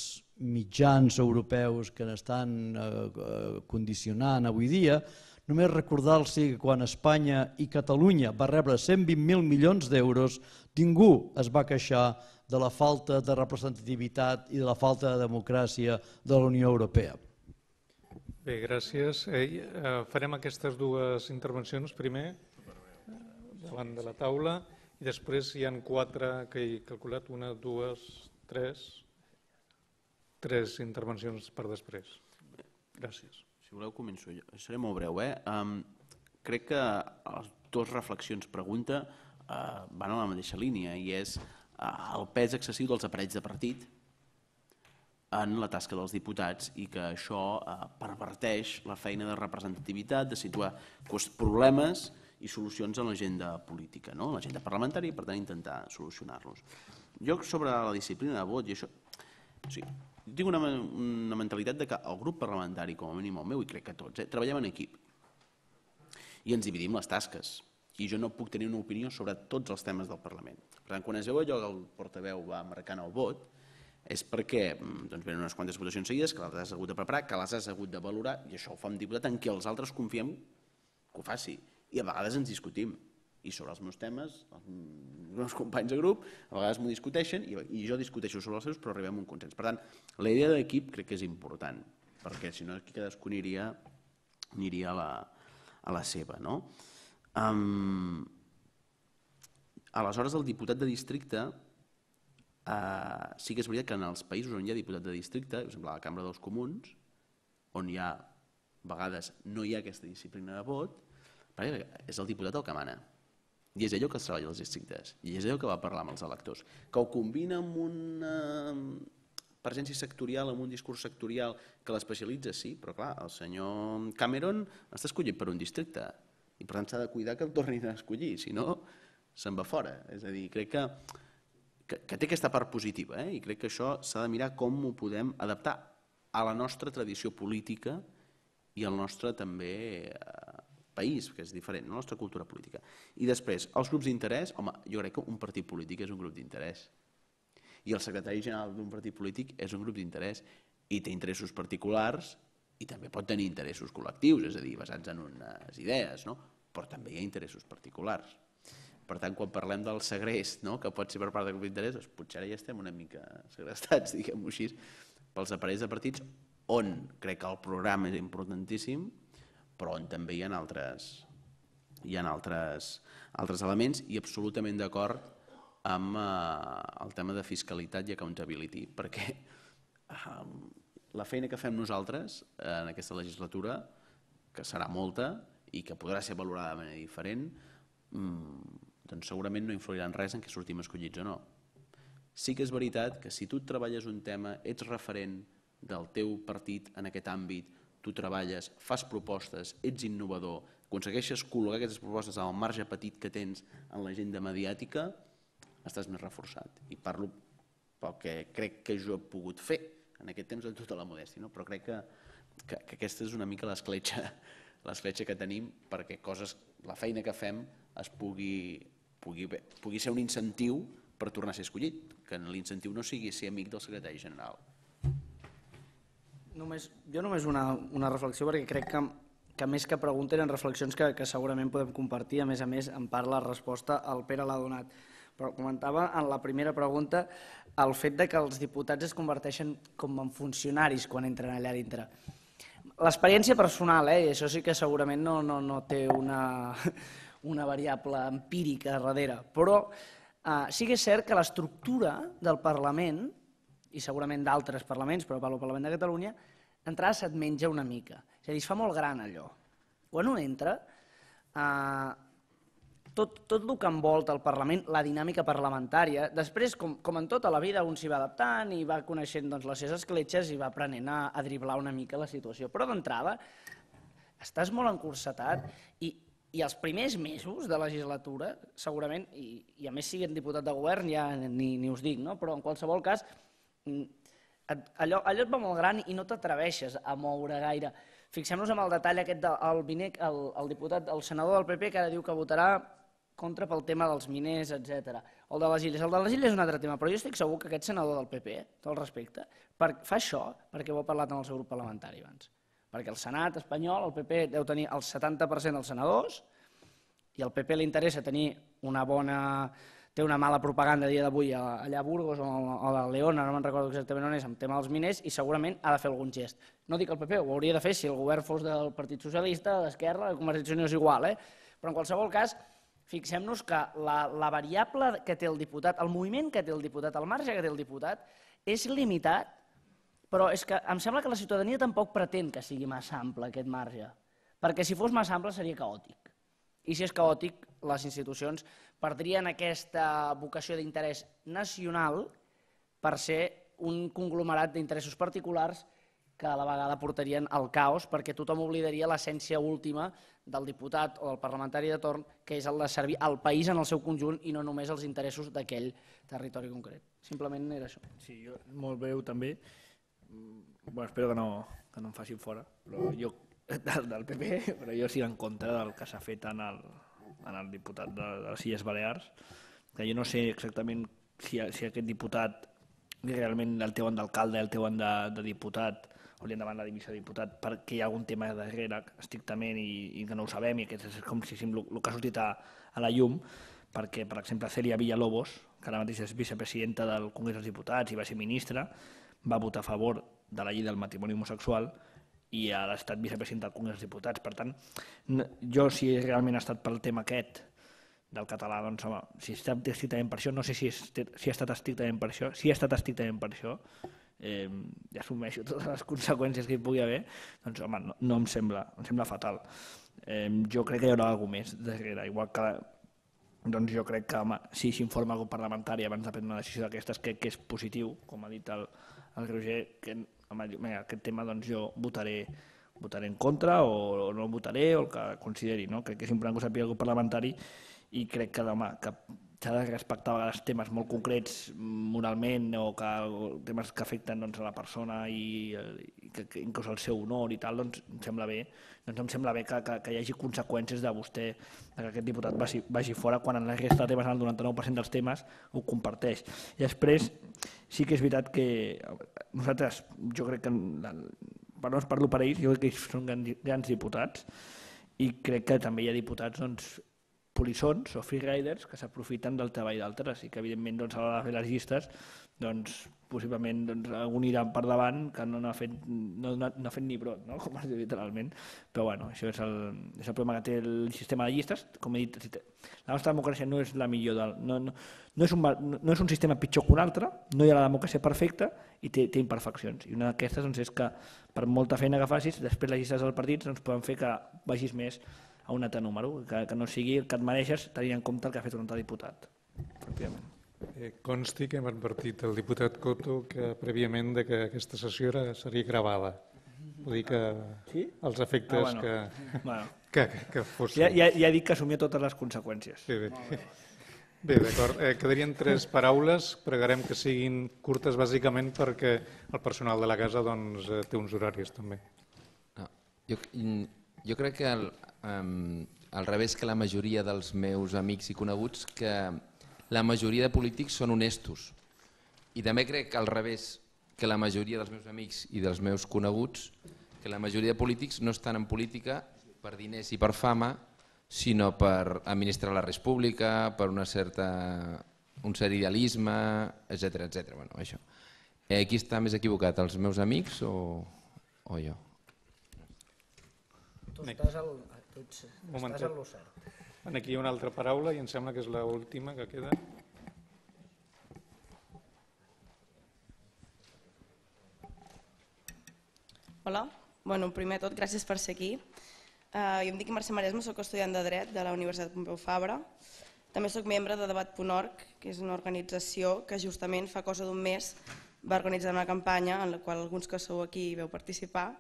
mitjans europeus que n'estan eh, eh condicionant avui dia, només recordar-los que quan Espanya i Catalunya va rebre 120.000 milions d'euros, Ningú es va queixar de la falta de representativitat i de la falta de democràcia de la Unió Europea. Bé, gràcies. Eh, eh farem aquestes dues intervencions primer eh, davant de la taula i després hi han quatre que he calculat, una, dues, tres, tres intervencions per després. Gràcies. Si voleu començo jo. Seré molt breu. Eh? Um, crec que les dues reflexions pregunta Eh, van a la mateixa línia i és eh, el pes excessiu dels aparells de partit en la tasca dels diputats i que això eh, perverteix la feina de representativitat, de situar doncs, problemes i solucions en l'agenda política, no? en l'agenda parlamentària, i per tant intentar solucionar-los. Jo sobre la disciplina de vot, i això, tinc una, una mentalitat de que el grup parlamentari, com a mínim el meu, i crec que tots, treballem en equip i ens dividim les tasques i jo no puc tenir una opinió sobre tots els temes del Parlament. Per tant, quan es veu allò que el portaveu va marcant el vot, és perquè mm, doncs, venen unes quantes votacions seguides, que les has hagut de preparar, que les has hagut de valorar, i això ho fa un diputat en què els altres confiem que ho faci. I a vegades ens discutim. I sobre els meus temes, els meus companys de grup, a vegades m'ho discuteixen i, i jo discuteixo sobre els seus, però arribem a un consens. Per tant, la idea d'equip crec que és important, perquè si no aquí cadascú aniria, aniria a, la, a la seva. No? Um, aleshores, el diputat de districte, uh, sí que és veritat que en els països on hi ha diputat de districte, per exemple, a la Cambra dels Comuns, on hi ha, a vegades, no hi ha aquesta disciplina de vot, és el diputat el que mana. I és allò que es treballa als districtes, i és allò que va parlar amb els electors, que ho combina amb una presència sectorial, amb un discurs sectorial que l'especialitza, sí, però clar, el senyor Cameron està escollit per un districte, i per tant s'ha de cuidar que el tornin a escollir, si no se'n va fora. És a dir, crec que, que, que té aquesta part positiva eh? i crec que això s'ha de mirar com ho podem adaptar a la nostra tradició política i al nostre també eh, país, que és diferent, no? la nostra cultura política. I després, els grups d'interès, home, jo crec que un partit polític és un grup d'interès. I el secretari general d'un partit polític és un grup d'interès i té interessos particulars i també pot tenir interessos col·lectius, és a dir, basats en unes idees, no? però també hi ha interessos particulars. Per tant, quan parlem del segrest, no? que pot ser per part de grup d'interessos, potser ara ja estem una mica segrestats, <laughs> diguem-ho així, pels aparells de partits, on crec que el programa és importantíssim, però on també hi ha altres, hi ha altres, altres elements i absolutament d'acord amb eh, el tema de fiscalitat i accountability, perquè eh, la feina que fem nosaltres en aquesta legislatura, que serà molta i que podrà ser valorada de manera diferent, mm, doncs segurament no influirà en res en què sortim escollits o no. Sí que és veritat que si tu treballes un tema, ets referent del teu partit en aquest àmbit, tu treballes, fas propostes, ets innovador, aconsegueixes col·locar aquestes propostes al marge petit que tens en l'agenda mediàtica, estàs més reforçat. I parlo pel que crec que jo he pogut fer, en aquest temps amb tota la modèstia, no? però crec que, que, que aquesta és una mica l'escletxa <laughs> l'escletxa que tenim perquè coses, la feina que fem es pugui, pugui, pugui ser un incentiu per tornar a ser escollit, que l'incentiu no sigui ser amic del secretari general. Només, jo només una, una reflexió, perquè crec que, que més que pregunten en reflexions que, que segurament podem compartir, a més a més, en part la resposta el Pere l'ha donat però comentava en la primera pregunta el fet de que els diputats es converteixen com en funcionaris quan entren allà dintre. L'experiència personal, eh, i això sí que segurament no, no, no té una, <laughs> una variable empírica darrere, però eh, sí que és cert que l'estructura del Parlament, i segurament d'altres parlaments, però pel Parlament de Catalunya, entrar se't menja una mica. És a dir, es fa molt gran allò. Quan un entra, eh, tot, tot el que envolta el Parlament, la dinàmica parlamentària. Després, com, com en tota la vida, un s'hi va adaptant i va coneixent doncs, les seves escletxes i va aprenent a, a driblar una mica la situació. Però d'entrada, estàs molt encursetat i, i els primers mesos de legislatura, segurament, i, i a més siguen diputat de govern ja ni, ni us dic, no? però en qualsevol cas, mm, allò, allò et va molt gran i no t'atreveixes a moure gaire. Fixem-nos en el detall aquest del Vinec, el, el diputat, el senador del PP, que ara diu que votarà contra pel tema dels miners, etc. El de les illes. El de les illes és un altre tema, però jo estic segur que aquest senador del PP, eh, tot el respecte, per, fa això perquè ho ha parlat amb el seu grup parlamentari abans. Perquè el Senat espanyol, el PP deu tenir el 70% dels senadors i al PP li interessa tenir una bona... té una mala propaganda a dia d'avui allà a Burgos o a la Leona, no me'n recordo exactament on és, amb tema dels miners, i segurament ha de fer algun gest. No dic el PP, ho hauria de fer si el govern fos del Partit Socialista, d'Esquerra, de Convergència Unió és igual, eh? però en qualsevol cas fixem-nos que la, la variable que té el diputat, el moviment que té el diputat, el marge que té el diputat, és limitat, però és que em sembla que la ciutadania tampoc pretén que sigui massa ample aquest marge, perquè si fos massa ample seria caòtic. I si és caòtic, les institucions perdrien aquesta vocació d'interès nacional per ser un conglomerat d'interessos particulars que a la vegada portarien al caos perquè tothom oblidaria l'essència última del diputat o del parlamentari de torn, que és el de servir al país en el seu conjunt i no només els interessos d'aquell territori concret. Simplement era això. Sí, jo, molt veu també. Mm, bueno, espero que no, que no em facin fora, però jo, del, del PP, però jo sí en contra del que s'ha fet en el, en el diputat de, de les Illes Balears, que jo no sé exactament si, si aquest diputat realment el teu d'alcalde, el teu de, de diputat, hauríem demanat la dimissió de diputat perquè hi ha algun tema darrere estrictament i, i que no ho sabem i que és com si el, el que ha sortit a, a la llum perquè, per exemple, Celia Villalobos, que ara mateix és vicepresidenta del Congrés dels Diputats i va ser ministra, va votar a favor de la llei del matrimoni homosexual i ha estat vicepresidenta del Congrés dels Diputats. Per tant, jo, si realment ha estat pel tema aquest del català, doncs, home, si ha estat estrictament per això, no sé si, si ha estat estrictament per això, si ha estat estrictament per això, eh, i assumeixo totes les conseqüències que hi pugui haver, doncs home, no, no em sembla, em sembla fatal. Eh, jo crec que hi haurà alguna més darrere, igual que doncs jo crec que home, si s'informa el grup parlamentari abans de prendre una decisió d'aquestes, crec que és positiu, com ha dit el, el Roger, que mira, aquest tema doncs jo votaré votaré en contra o, o no votaré o el que consideri. No? Crec que és important que ho sàpiga el grup parlamentari i crec que home, que s'ha de respectar a vegades temes molt concrets moralment o que, o temes que afecten doncs, a la persona i, i que, que inclús el seu honor i tal, doncs em sembla bé, doncs em sembla bé que, que, que hi hagi conseqüències de vostè, de que aquest diputat vagi, vagi fora quan en la resta de temes, en el 99% dels temes, ho comparteix. I després sí que és veritat que nosaltres, jo crec que, per no es parlo per ells, jo crec que ells són grans, grans diputats, i crec que també hi ha diputats doncs, polissons o freeriders que s'aprofiten del treball d'altres i que evidentment doncs, a l'hora de fer les llistes doncs, possiblement doncs, algun irà per davant que no n'ha fet, no, no ha fet ni brot, no? <laughs> com es diu literalment. Però bueno, això és el, és el problema que té el sistema de llistes. Com he dit, la nostra democràcia no és la millor, del, no, no, no, és un, no és un sistema pitjor que un altre, no hi ha la democràcia perfecta i té, té imperfeccions. I una d'aquestes doncs, és que per molta feina que facis, després les llistes dels partits doncs, poden fer que vagis més a un altre número, que, que no sigui el que et mereixes tenint en compte el que ha fet un altre diputat. Efectivament. Eh, consti que hem advertit el diputat Coto que prèviament de que aquesta sessió era, seria gravada. Mhm. Vull dir que sí? els efectes ah, bueno. que, bueno. que, <laughs> que, que fossin... Ja, ja, ja dic que assumia totes les conseqüències. Sí, bé. bé. <laughs> Bé, d'acord. Eh, quedarien tres paraules. Pregarem que siguin curtes, bàsicament, perquè el personal de la casa doncs, eh, té uns horaris, també. No, jo, jo crec que el, um, al revés que la majoria dels meus amics i coneguts, que la majoria de polítics són honestos. I també crec que al revés que la majoria dels meus amics i dels meus coneguts, que la majoria de polítics no estan en política per diners i per fama, sinó per administrar la res pública, per una certa, un cert idealisme, etc etc. Bueno, això. Eh, qui està més equivocat, els meus amics o, o jo? Tu estàs al, potser. estàs en cert. Aquí hi ha una altra paraula i em sembla que és l'última que queda. Hola, bueno, primer tot gràcies per ser aquí. Uh, jo em dic Mercè Maresma, sóc estudiant de Dret de la Universitat Pompeu Fabra. També sóc membre de Debat.org, que és una organització que justament fa cosa d'un mes va organitzar una campanya en la qual alguns que sou aquí veu participar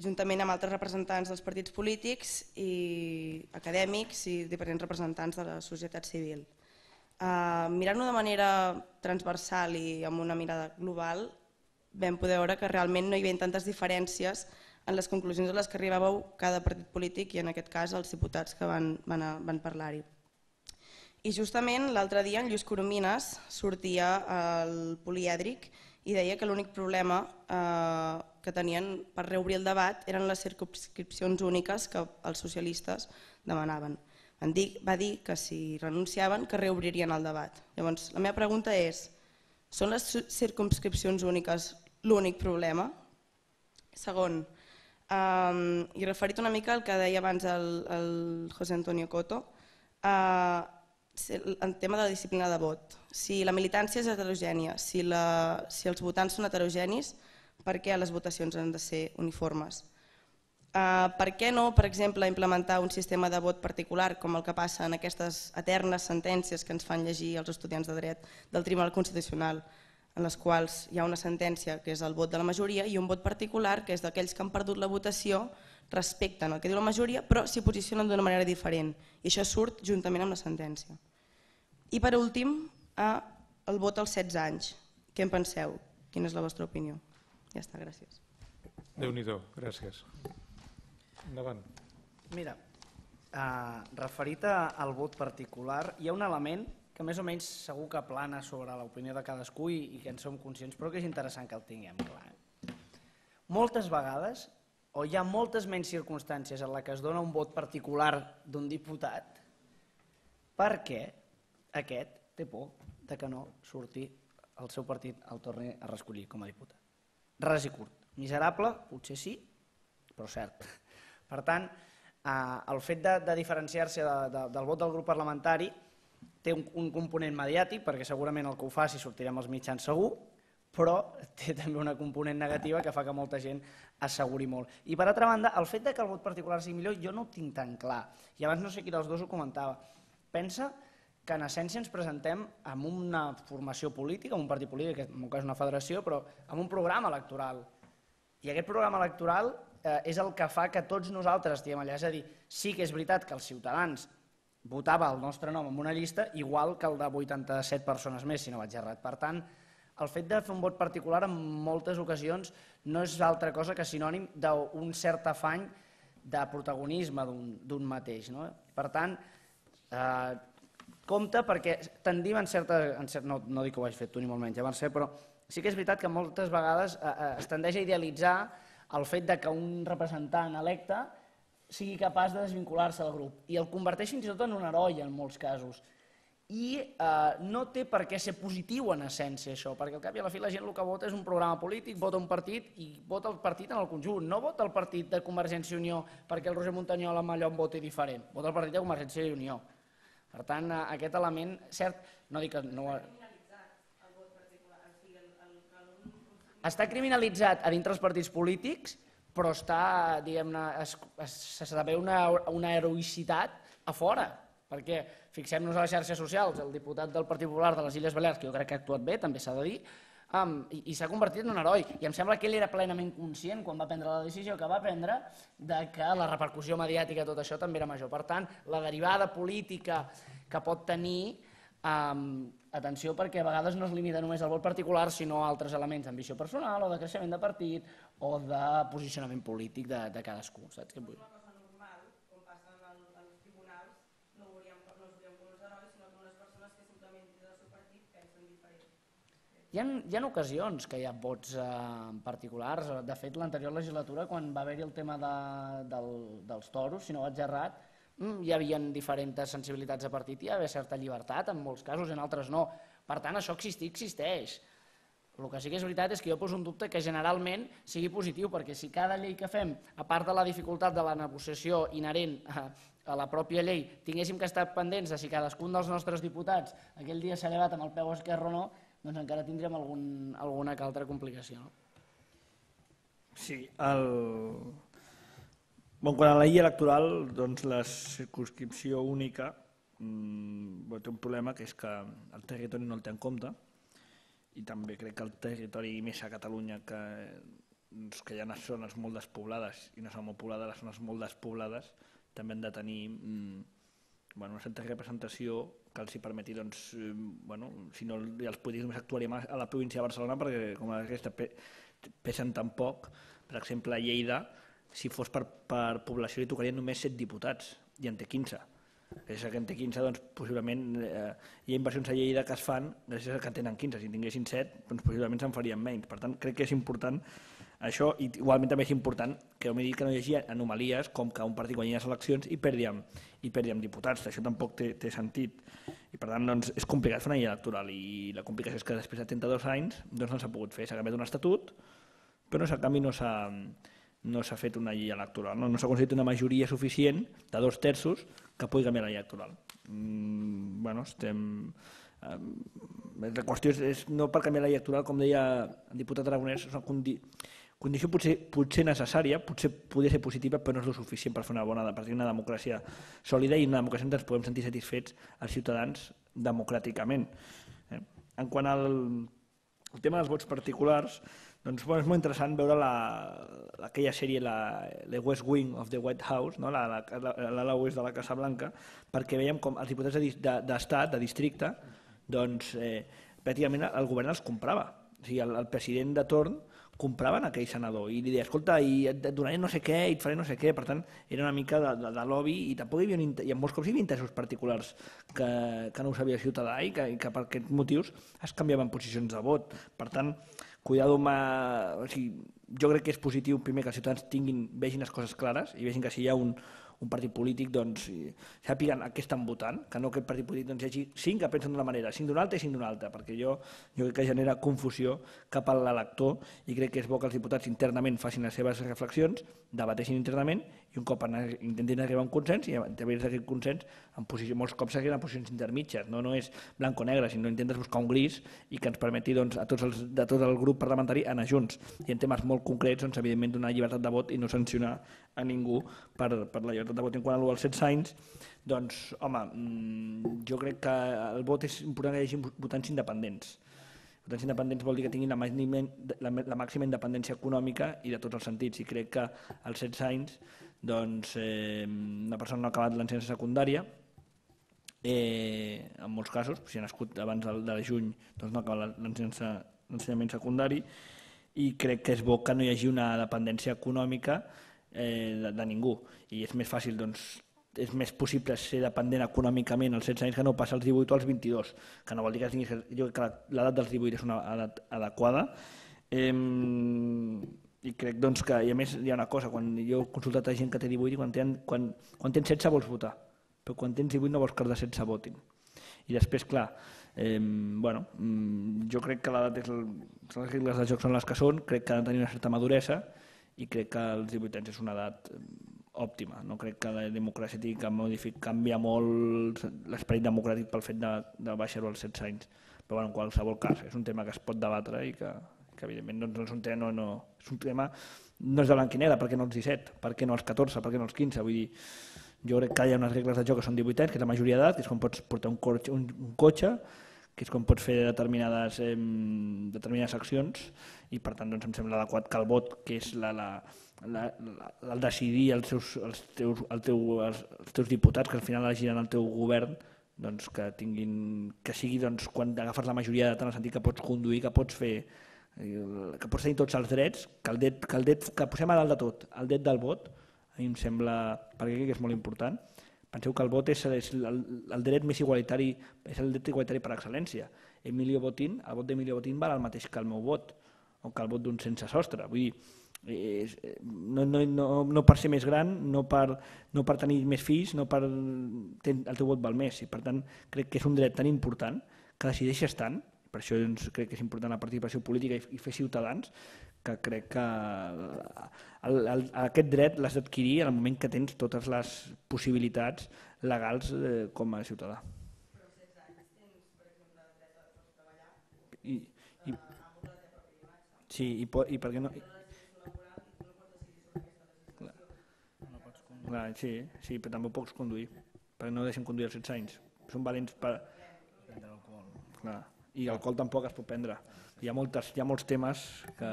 juntament amb altres representants dels partits polítics i acadèmics i diferents representants de la societat civil. Uh, Mirant-ho de manera transversal i amb una mirada global, vam poder veure que realment no hi havia tantes diferències en les conclusions a les que arribàveu cada partit polític i en aquest cas els diputats que van, van, van parlar-hi. I justament l'altre dia en Lluís Coromines sortia al polièdric i deia que l'únic problema eh, que tenien per reobrir el debat eren les circunscripcions úniques que els socialistes demanaven. Van dir, va dir que si renunciaven que reobririen el debat. Llavors, la meva pregunta és, són les circumscripcions úniques l'únic problema? Segon, um, i referit una mica al que deia abans el, el José Antonio Coto, eh, el tema de la disciplina de vot si la militància és heterogènia, si, la, si els votants són heterogenis, per què les votacions han de ser uniformes? Uh, per què no, per exemple, implementar un sistema de vot particular com el que passa en aquestes eternes sentències que ens fan llegir els estudiants de dret del Tribunal Constitucional, en les quals hi ha una sentència que és el vot de la majoria i un vot particular que és d'aquells que han perdut la votació respecten el que diu la majoria però s'hi posicionen d'una manera diferent i això surt juntament amb la sentència. I per últim, a el vot als 16 anys. Què en penseu? Quina és la vostra opinió? Ja està, gràcies. Déu-n'hi-do, gràcies. Endavant. Mira, eh, referit al vot particular, hi ha un element que més o menys segur que plana sobre l'opinió de cadascú i, i que en som conscients, però que és interessant que el tinguem clar. Moltes vegades, o hi ha moltes menys circumstàncies en la que es dona un vot particular d'un diputat perquè aquest té por de que no surti el seu partit el torni a rescollir com a diputat. Res i curt. Miserable, potser sí, però cert. <laughs> Per tant, eh, el fet de, de diferenciar-se de, de, del vot del grup parlamentari té un, un component mediàtic, perquè segurament el que ho faci sortirem els mitjans segur, però <laughs> té també una component negativa que fa que molta gent asseguri molt. I per altra banda, el fet de que el vot particular sigui millor, jo no ho tinc tan clar. I abans no sé qui dels dos ho comentava. Pensa que en essència ens presentem amb una formació política, amb un partit polític, que en un cas una federació, però amb un programa electoral. I aquest programa electoral eh, és el que fa que tots nosaltres estiguem allà. És a dir, sí que és veritat que els ciutadans votava el nostre nom en una llista igual que el de 87 persones més, si no vaig errat. Per tant, el fet de fer un vot particular en moltes ocasions no és altra cosa que sinònim d'un cert afany de protagonisme d'un mateix. No? Per tant, eh, compte perquè tendim en certes... En cert, no, no dic que ho hagi fet tu ni molt menys, van eh, Mercè, però sí que és veritat que moltes vegades eh, eh, es tendeix a idealitzar el fet de que un representant electe sigui capaç de desvincular-se del grup i el converteix fins i tot en un heroi en molts casos. I eh, no té per què ser positiu en essència això, perquè al cap i a la fi la gent el que vota és un programa polític, vota un partit i vota el partit en el conjunt. No vota el partit de Convergència i Unió perquè el Roger Montanyola amb allò en voti diferent, vota el partit de Convergència i Unió. Per tant, eh, aquest element, cert, no dic que no... Està criminalitzat a dintre dels partits polítics, però està, diguem-ne, se sap una, una heroïcitat a fora, perquè fixem-nos a les xarxes socials, el diputat del Partit Popular de les Illes Balears, que jo crec que ha actuat bé, també s'ha de dir, um, i, i s'ha convertit en un heroi. I em sembla que ell era plenament conscient quan va prendre la decisió que va prendre de que la repercussió mediàtica tot això també era major. Per tant, la derivada política que pot tenir um, atenció perquè a vegades no es limita només al vot particular, sinó a altres elements d'ambició personal o de creixement de partit o de posicionament polític de, de cadascú. Saps què vull dir? Hi ha, hi ha ocasions que hi ha vots eh, particulars. De fet, l'anterior legislatura, quan va haver-hi el tema de, del, dels toros, si no vaig errat, mm, hi havia diferents sensibilitats de partit, hi havia certa llibertat, en molts casos, en altres no. Per tant, això existir existeix. El que sí que és veritat és que jo poso un dubte que generalment sigui positiu, perquè si cada llei que fem, a part de la dificultat de la negociació inherent a, a la pròpia llei, tinguéssim que estar pendents de si cadascun dels nostres diputats aquell dia s'ha llevat amb el peu esquerre o no, doncs encara tindrem algun, alguna que altra complicació. No? Sí, el... Bon, quan a la llei electoral doncs, la circunscripció única mmm, té un problema que és que el territori no el té en compte i també crec que el territori més a Catalunya que, doncs, que hi ha zones molt despoblades i no són molt poblades, les zones molt despoblades també han de tenir mmm, bueno, una certa representació que els hi permeti, doncs, eh, bueno, si no ja els més actuar a la província de Barcelona, perquè com aquesta pe pesen tan poc, per exemple, a Lleida, si fos per, per població li tocarien només 7 diputats, i en té 15. Gràcies a que en té 15, doncs, possiblement eh, hi ha inversions a Lleida que es fan gràcies a que tenen 15. Si en tinguessin 7, doncs, possiblement se'n farien menys. Per tant, crec que és important això, i igualment també és important que jo m'he dit que no hi hagi anomalies com que un partit guanyi les eleccions i perdi amb, i perdi amb diputats. Això tampoc té, té sentit. I per tant, doncs, és complicat fer una llei electoral i la complicació és que després de 32 anys doncs no s'ha pogut fer. S'ha canviat un estatut, però en canvi no s'ha no s'ha fet una llei electoral, no, no s'ha aconseguit una majoria suficient de dos terços que pugui canviar la llei electoral. Mm, bueno, estem, eh, la qüestió és, és no per canviar la llei electoral, com deia el diputat Aragonès, és una, Condició potser, potser necessària, potser podria ser positiva, però no és el suficient per fer una bona per una democràcia sòlida i una democràcia on ens podem sentir satisfets els ciutadans democràticament. Eh? En quant al el tema dels vots particulars, doncs, bueno, és molt interessant veure la, aquella sèrie, la, The West Wing of the White House, no? l'ala la, la, la oest de la Casa Blanca, perquè veiem com els diputats d'estat, de, de districte, doncs, eh, pràcticament el govern els comprava. O sigui, el, el president de torn compraven aquell senador i li deia, escolta, i et donaré no sé què, i et faré no sé què, per tant, era una mica de, de, de lobby i tampoc hi havia, un, i en molts cops hi havia interessos particulars que, que no ho sabia Ciutadà i que, i que per aquests motius es canviaven posicions de vot. Per tant, cuidado ma... Eh, o sigui, jo crec que és positiu primer que els ciutadans tinguin, vegin les coses clares i vegin que si hi ha un, un partit polític doncs, sàpiguen a què estan votant, que no que el partit polític doncs, hi hagi cinc que pensen d'una manera, cinc d'una altra i cinc d'una altra, perquè jo, jo crec que genera confusió cap a l'elector i crec que és bo que els diputats internament facin les seves reflexions, debateixin internament i un cop intentin arribar a un consens i a través d'aquest consens en posició, molts cops s'arriben a posicions intermitges, no, no és blanc o negre, sinó intentes buscar un gris i que ens permeti doncs, a tots els, de tot el grup parlamentari anar junts i en temes molt concrets, doncs, evidentment donar llibertat de vot i no sancionar a ningú per, per la llibertat de vot en quant als 16 anys doncs, home, mm, jo crec que el vot és important que hi hagi votants independents votants independents vol dir que tinguin la, màxima, la, la màxima independència econòmica i de tots els sentits. I crec que als 16 anys doncs, eh, una persona no ha acabat l'ensenyança secundària, eh, en molts casos, si ha nascut abans de, de juny, doncs no acaba l'ensenyament secundari, i crec que és bo que no hi hagi una dependència econòmica eh, de, de ningú. I és més fàcil, doncs, és més possible ser dependent econòmicament als 16 anys que no passa als 18 o als 22, que no vol dir que, jo que l'edat dels 18 és una edat adequada. Eh, i crec doncs, que, i a més, hi ha una cosa, quan jo he consultat a gent que té 18 i quan, tenen, quan, quan tens 16 vols votar, però quan tens 18 no vols que els de 16 votin. I després, clar, eh, bueno, jo crec que l'edat és el, les regles de joc són les que són, crec que han de tenir una certa maduresa i crec que els 18 anys és una edat òptima. No crec que la democràcia tingui que modific, canvia molt l'esperit democràtic pel fet de, de baixar-ho als 16 anys. Però bueno, en qualsevol cas, és un tema que es pot debatre i que, que evidentment doncs, no és un tema no, no, és un tema, no és de blanc i negre, perquè no els 17, perquè no els 14, perquè no els 15, vull dir, jo crec que hi ha unes regles de joc que són 18 anys, que és la majoria d'edat, que és com pots portar un cotxe, un, un cotxe que és com pots fer determinades, eh, determinades accions i per tant doncs, em sembla adequat que el vot, que és la, la, la, la, el decidir els, seus, els, teus, el teu, els, els teus diputats que al final elegiran el teu govern, doncs, que, tinguin, que sigui doncs, quan agafes la majoria de tant el sentit que pots conduir, que pots fer que pots tenir tots els drets, que el det, que, el dret, que posem a dalt de tot, el dret del vot, a mi em sembla, perquè crec que és molt important, penseu que el vot és, és el, el dret més igualitari, és el dret igualitari per excel·lència. Emilio Botín, el vot d'Emilio Botín val el mateix que el meu vot, o que el vot d'un sense sostre. Vull dir, és, eh, no, no, no, no per ser més gran, no per, no per tenir més fills, no per ten, el teu vot val més. I per tant, crec que és un dret tan important que decideixes tant per això doncs, crec que és important la participació política i, i fer ciutadans, que crec que eh, el, el, aquest dret l'has d'adquirir en el moment que tens totes les possibilitats legals eh, com a ciutadà. Però 16 anys tens, per exemple, dret a treballar I, i, Sí, i, po, i per què no... pots Clar, sí, sí, però també pots conduir, perquè no deixen conduir els 16 anys. Són valents per... alcohol. Clar i alcohol tampoc es pot prendre. Hi ha, moltes, hi ha molts temes que...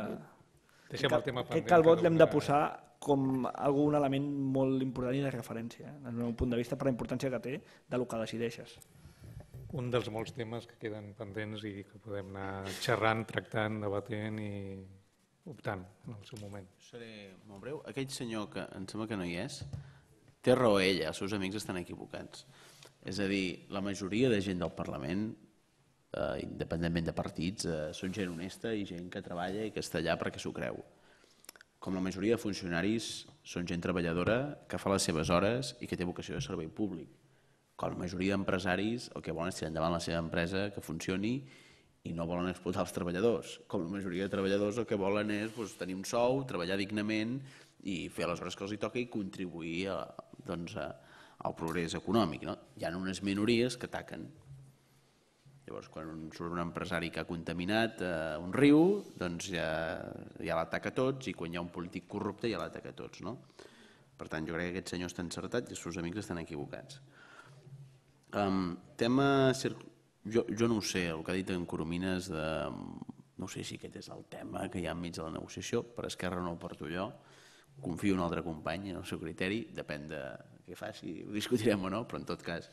Deixem el tema pendent. Que el vot l'hem de posar com algun element molt important i de referència, en un meu punt de vista, per la importància que té de lo que decideixes. Un dels molts temes que queden pendents i que podem anar xerrant, tractant, debatent i optant en el seu moment. Seré molt breu. Aquell senyor que em sembla que no hi és, té raó ella, els seus amics estan equivocats. És a dir, la majoria de gent del Parlament eh, independentment de partits, eh, són gent honesta i gent que treballa i que està allà perquè s'ho creu. Com la majoria de funcionaris, són gent treballadora que fa les seves hores i que té vocació de servei públic. Com la majoria d'empresaris, el que volen és tirar endavant la seva empresa, que funcioni i no volen explotar els treballadors. Com la majoria de treballadors el que volen és doncs, tenir un sou, treballar dignament i fer les hores que els hi toca i contribuir a, doncs, a, al progrés econòmic. No? Hi ha unes minories que ataquen Llavors, quan surt un empresari que ha contaminat eh, un riu, doncs ja, ja l'ataca tots, i quan hi ha un polític corrupte ja l'ataca tots. No? Per tant, jo crec que aquest senyor està encertat i els seus amics estan equivocats. Um, tema... Jo, jo no ho sé, el que ha dit en Coromines de... No sé si aquest és el tema que hi ha enmig de la negociació, per Esquerra no ho porto jo, confio en un altre company, en el seu criteri, depèn de què faci, ho discutirem o no, però en tot cas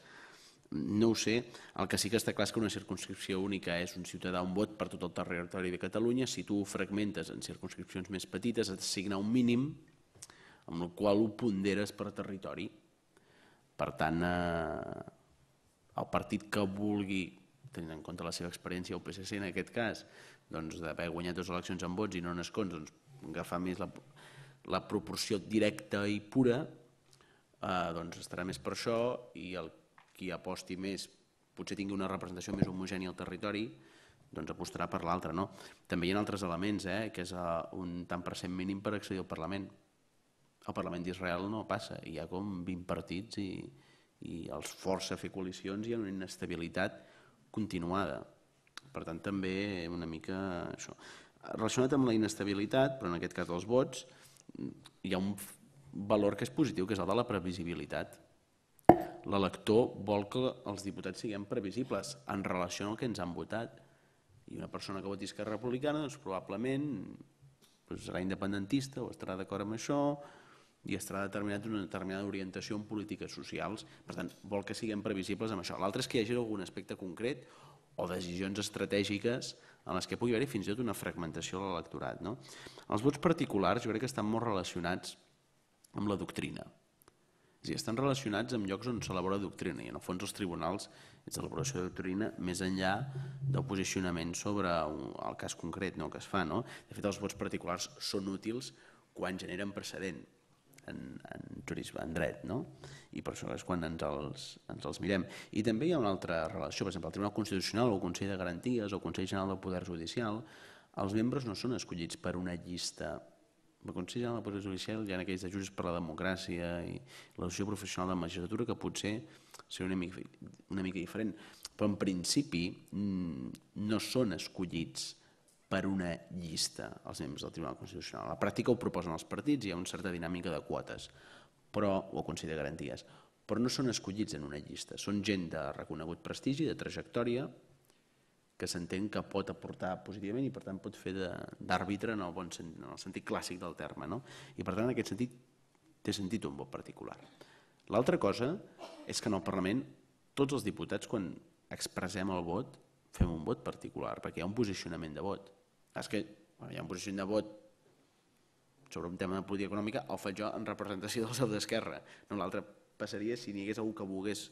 no ho sé, el que sí que està clar és que una circunscripció única és un ciutadà un vot per tot el territori de Catalunya. Si tu ho fragmentes en circunscripcions més petites, et signa un mínim amb el qual ho ponderes per territori. Per tant, eh, el partit que vulgui, tenint en compte la seva experiència al PSC en aquest cas, doncs d'haver guanyat dues eleccions amb vots i no en escons, doncs agafar més la, la proporció directa i pura, eh, doncs estarà més per això i el qui aposti més potser tingui una representació més homogènia al territori, doncs apostarà per l'altre. No? També hi ha altres elements, eh, que és eh, un tant per cent mínim per accedir al Parlament. Al Parlament d'Israel no passa, hi ha com 20 partits i, i els força a fer coalicions i hi ha una inestabilitat continuada. Per tant, també una mica això. Relacionat amb la inestabilitat, però en aquest cas dels vots, hi ha un valor que és positiu, que és el de la previsibilitat. L'elector vol que els diputats siguem previsibles en relació amb el que ens han votat. I una persona que voti Esquerra Republicana doncs, probablement doncs, serà independentista o estarà d'acord amb això i estarà determinat una determinada orientació en polítiques socials. Per tant, vol que siguem previsibles amb això. L'altre és que hi hagi algun aspecte concret o decisions estratègiques en les que pugui haver-hi fins i tot una fragmentació de l'electorat. No? Els vots particulars jo crec que estan molt relacionats amb la doctrina. És dir, estan relacionats amb llocs on s'elabora doctrina i en el fons els tribunals és l'elaboració de doctrina més enllà del posicionament sobre el cas concret no, que es fa. No? De fet, els vots particulars són útils quan generen precedent en, en jurisme, en dret, no? i per això és quan ens els, ens els mirem. I també hi ha una altra relació, per exemple, el Tribunal Constitucional o el Consell de Garanties o el Consell General del Poder Judicial, els membres no són escollits per una llista la consciència en la política judicial hi ha aquells ajuts per la democràcia i l'associació professional de la magistratura que potser ser una mica, una mica diferent. Però en principi mm, no són escollits per una llista els membres del Tribunal Constitucional. A la pràctica ho proposen els partits i hi ha una certa dinàmica de quotes, però, o Consell de Garanties, però no són escollits en una llista, són gent de reconegut prestigi, de trajectòria, que s'entén que pot aportar positivament i per tant pot fer d'àrbitre en, el bon en el sentit clàssic del terme. No? I per tant, en aquest sentit, té sentit un vot particular. L'altra cosa és que en el Parlament tots els diputats quan expressem el vot fem un vot particular perquè hi ha un posicionament de vot. És que bueno, hi ha un posicionament de vot sobre un tema de política econòmica el faig jo en representació del seu d'Esquerra. No, L'altre passaria si n'hi hagués algú que volgués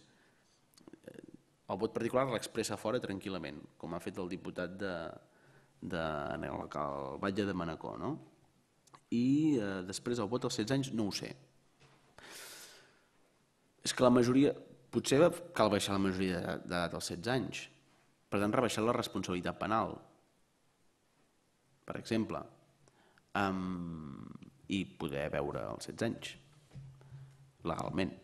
el vot particular l'expressa fora tranquil·lament, com ha fet el diputat de, de, en el, el batlle de Manacor. No? I eh, després el vot als 16 anys no ho sé. És que la majoria... Potser cal baixar la majoria d'edat als 16 anys. Per tant, rebaixar la responsabilitat penal. Per exemple. Um, I poder veure els 16 anys. Legalment.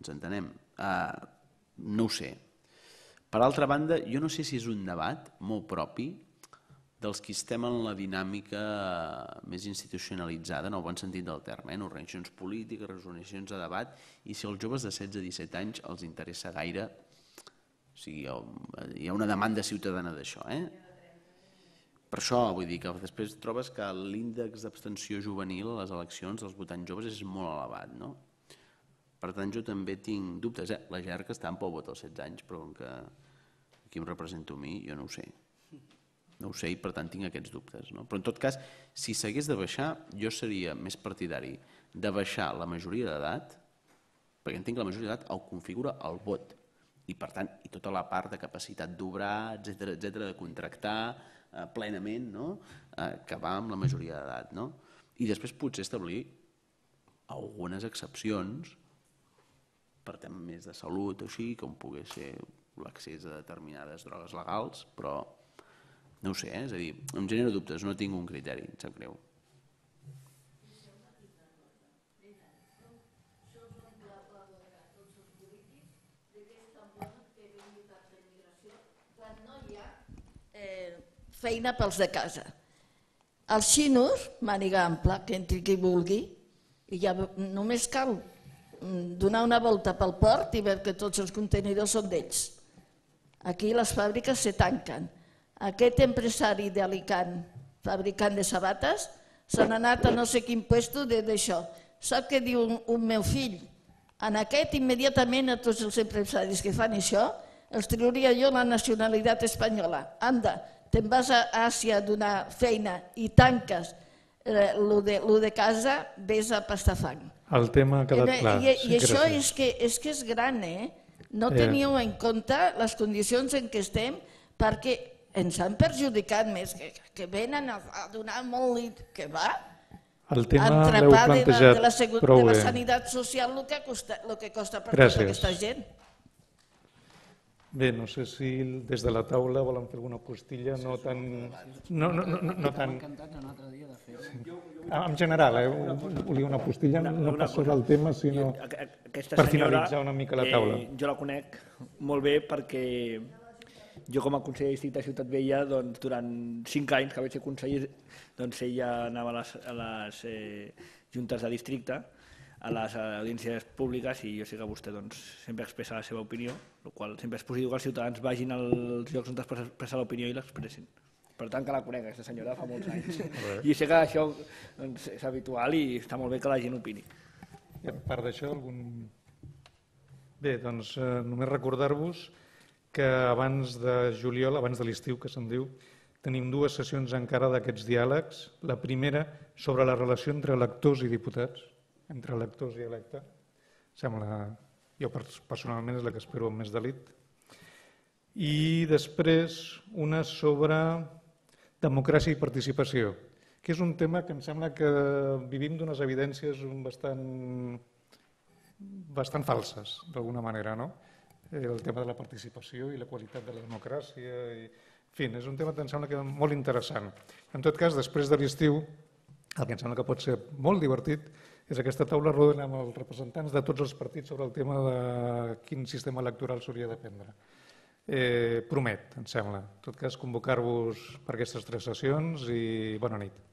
Ens entenem. Uh, no ho sé per altra banda, jo no sé si és un debat molt propi dels que estem en la dinàmica més institucionalitzada, en el bon sentit del terme, en eh? organitzacions polítiques, organitzacions de debat, i si als joves de 16 a 17 anys els interessa gaire, o sigui, hi ha una demanda ciutadana d'això, eh? Per això vull dir que després trobes que l'índex d'abstenció juvenil a les eleccions dels votants joves és molt elevat, no? Per tant, jo també tinc dubtes. Eh? La GERC està en pel vot als 16 anys, però com que qui em represento a mi, jo no ho sé. No ho sé i per tant tinc aquests dubtes. No? Però en tot cas, si s'hagués de baixar, jo seria més partidari de baixar la majoria d'edat, perquè entenc que la majoria d'edat el configura el vot i per tant i tota la part de capacitat d'obrar, etc etc de contractar eh, plenament, no? eh, que va amb la majoria d'edat. No? I després potser establir algunes excepcions per tema més de salut o així, com pogués ser l'accés a determinades drogues legals, però no ho sé, eh? és a dir, em genera dubtes, no tinc un criteri, em sap greu. Eh, feina pels de casa. Els xinos, màniga ampla, que entri qui vulgui, i ja només cal mm, donar una volta pel port i veure que tots els contenidors són d'ells. Aquí les fàbriques se tanquen. Aquest empresari d'Alicant, fabricant de sabates, se n'ha anat a no sé quin puesto d'això. Sap què diu un, meu fill? En aquest, immediatament a tots els empresaris que fan això, els trauria jo la nacionalitat espanyola. Anda, te'n vas a Àsia a donar feina i tanques el eh, lo, de, lo de casa, vés a pastar fang. El tema ha quedat clar. I, i això és que, és que és gran, eh? No eh. teniu en compte les condicions en què estem perquè ens han perjudicat més, que, que venen a, a donar molt lit, que va, el tema l'heu plantejat de, de, la, de la, de la sanitat social el que costa, el que costa per tota Gràcies. tota aquesta gent. Bé, no sé si des de la taula volen fer alguna postilla no tan... No, no, no, no, tan... Ah, en general, eh? Volia una postilla, no pas sobre el tema, sinó per finalitzar una mica la eh, taula. Jo la conec molt bé perquè jo com a conseller de de Ciutat Vella, doncs, durant cinc anys que vaig ser conseller, doncs ella anava a les, a les eh, juntes de districte a les audiències públiques i jo sé que vostè doncs, sempre expressa la seva opinió, el qual sempre és positiu que els ciutadans vagin als llocs on expressa l'opinió i l'expressin. Per tant, que la conec, aquesta senyora, fa molts anys. <laughs> I sé que això doncs, és habitual i està molt bé que la gent opini. I a part d'això, algun... Bé, doncs eh, només recordar-vos que abans de juliol, abans de l'estiu, que se'n diu, tenim dues sessions encara d'aquests diàlegs. La primera sobre la relació entre electors i diputats, entre electors i electe. Sembla, jo personalment és la que espero amb més delit. I després una sobre democràcia i participació, que és un tema que em sembla que vivim d'unes evidències bastant, bastant falses, d'alguna manera, no? El tema de la participació i la qualitat de la democràcia. I... En fi, és un tema que em sembla que molt interessant. En tot cas, després de l'estiu, el que em sembla que pot ser molt divertit és aquesta taula rodona amb els representants de tots els partits sobre el tema de quin sistema electoral s'hauria de prendre. Eh, promet, em sembla. En tot cas, convocar-vos per aquestes tres sessions i bona nit.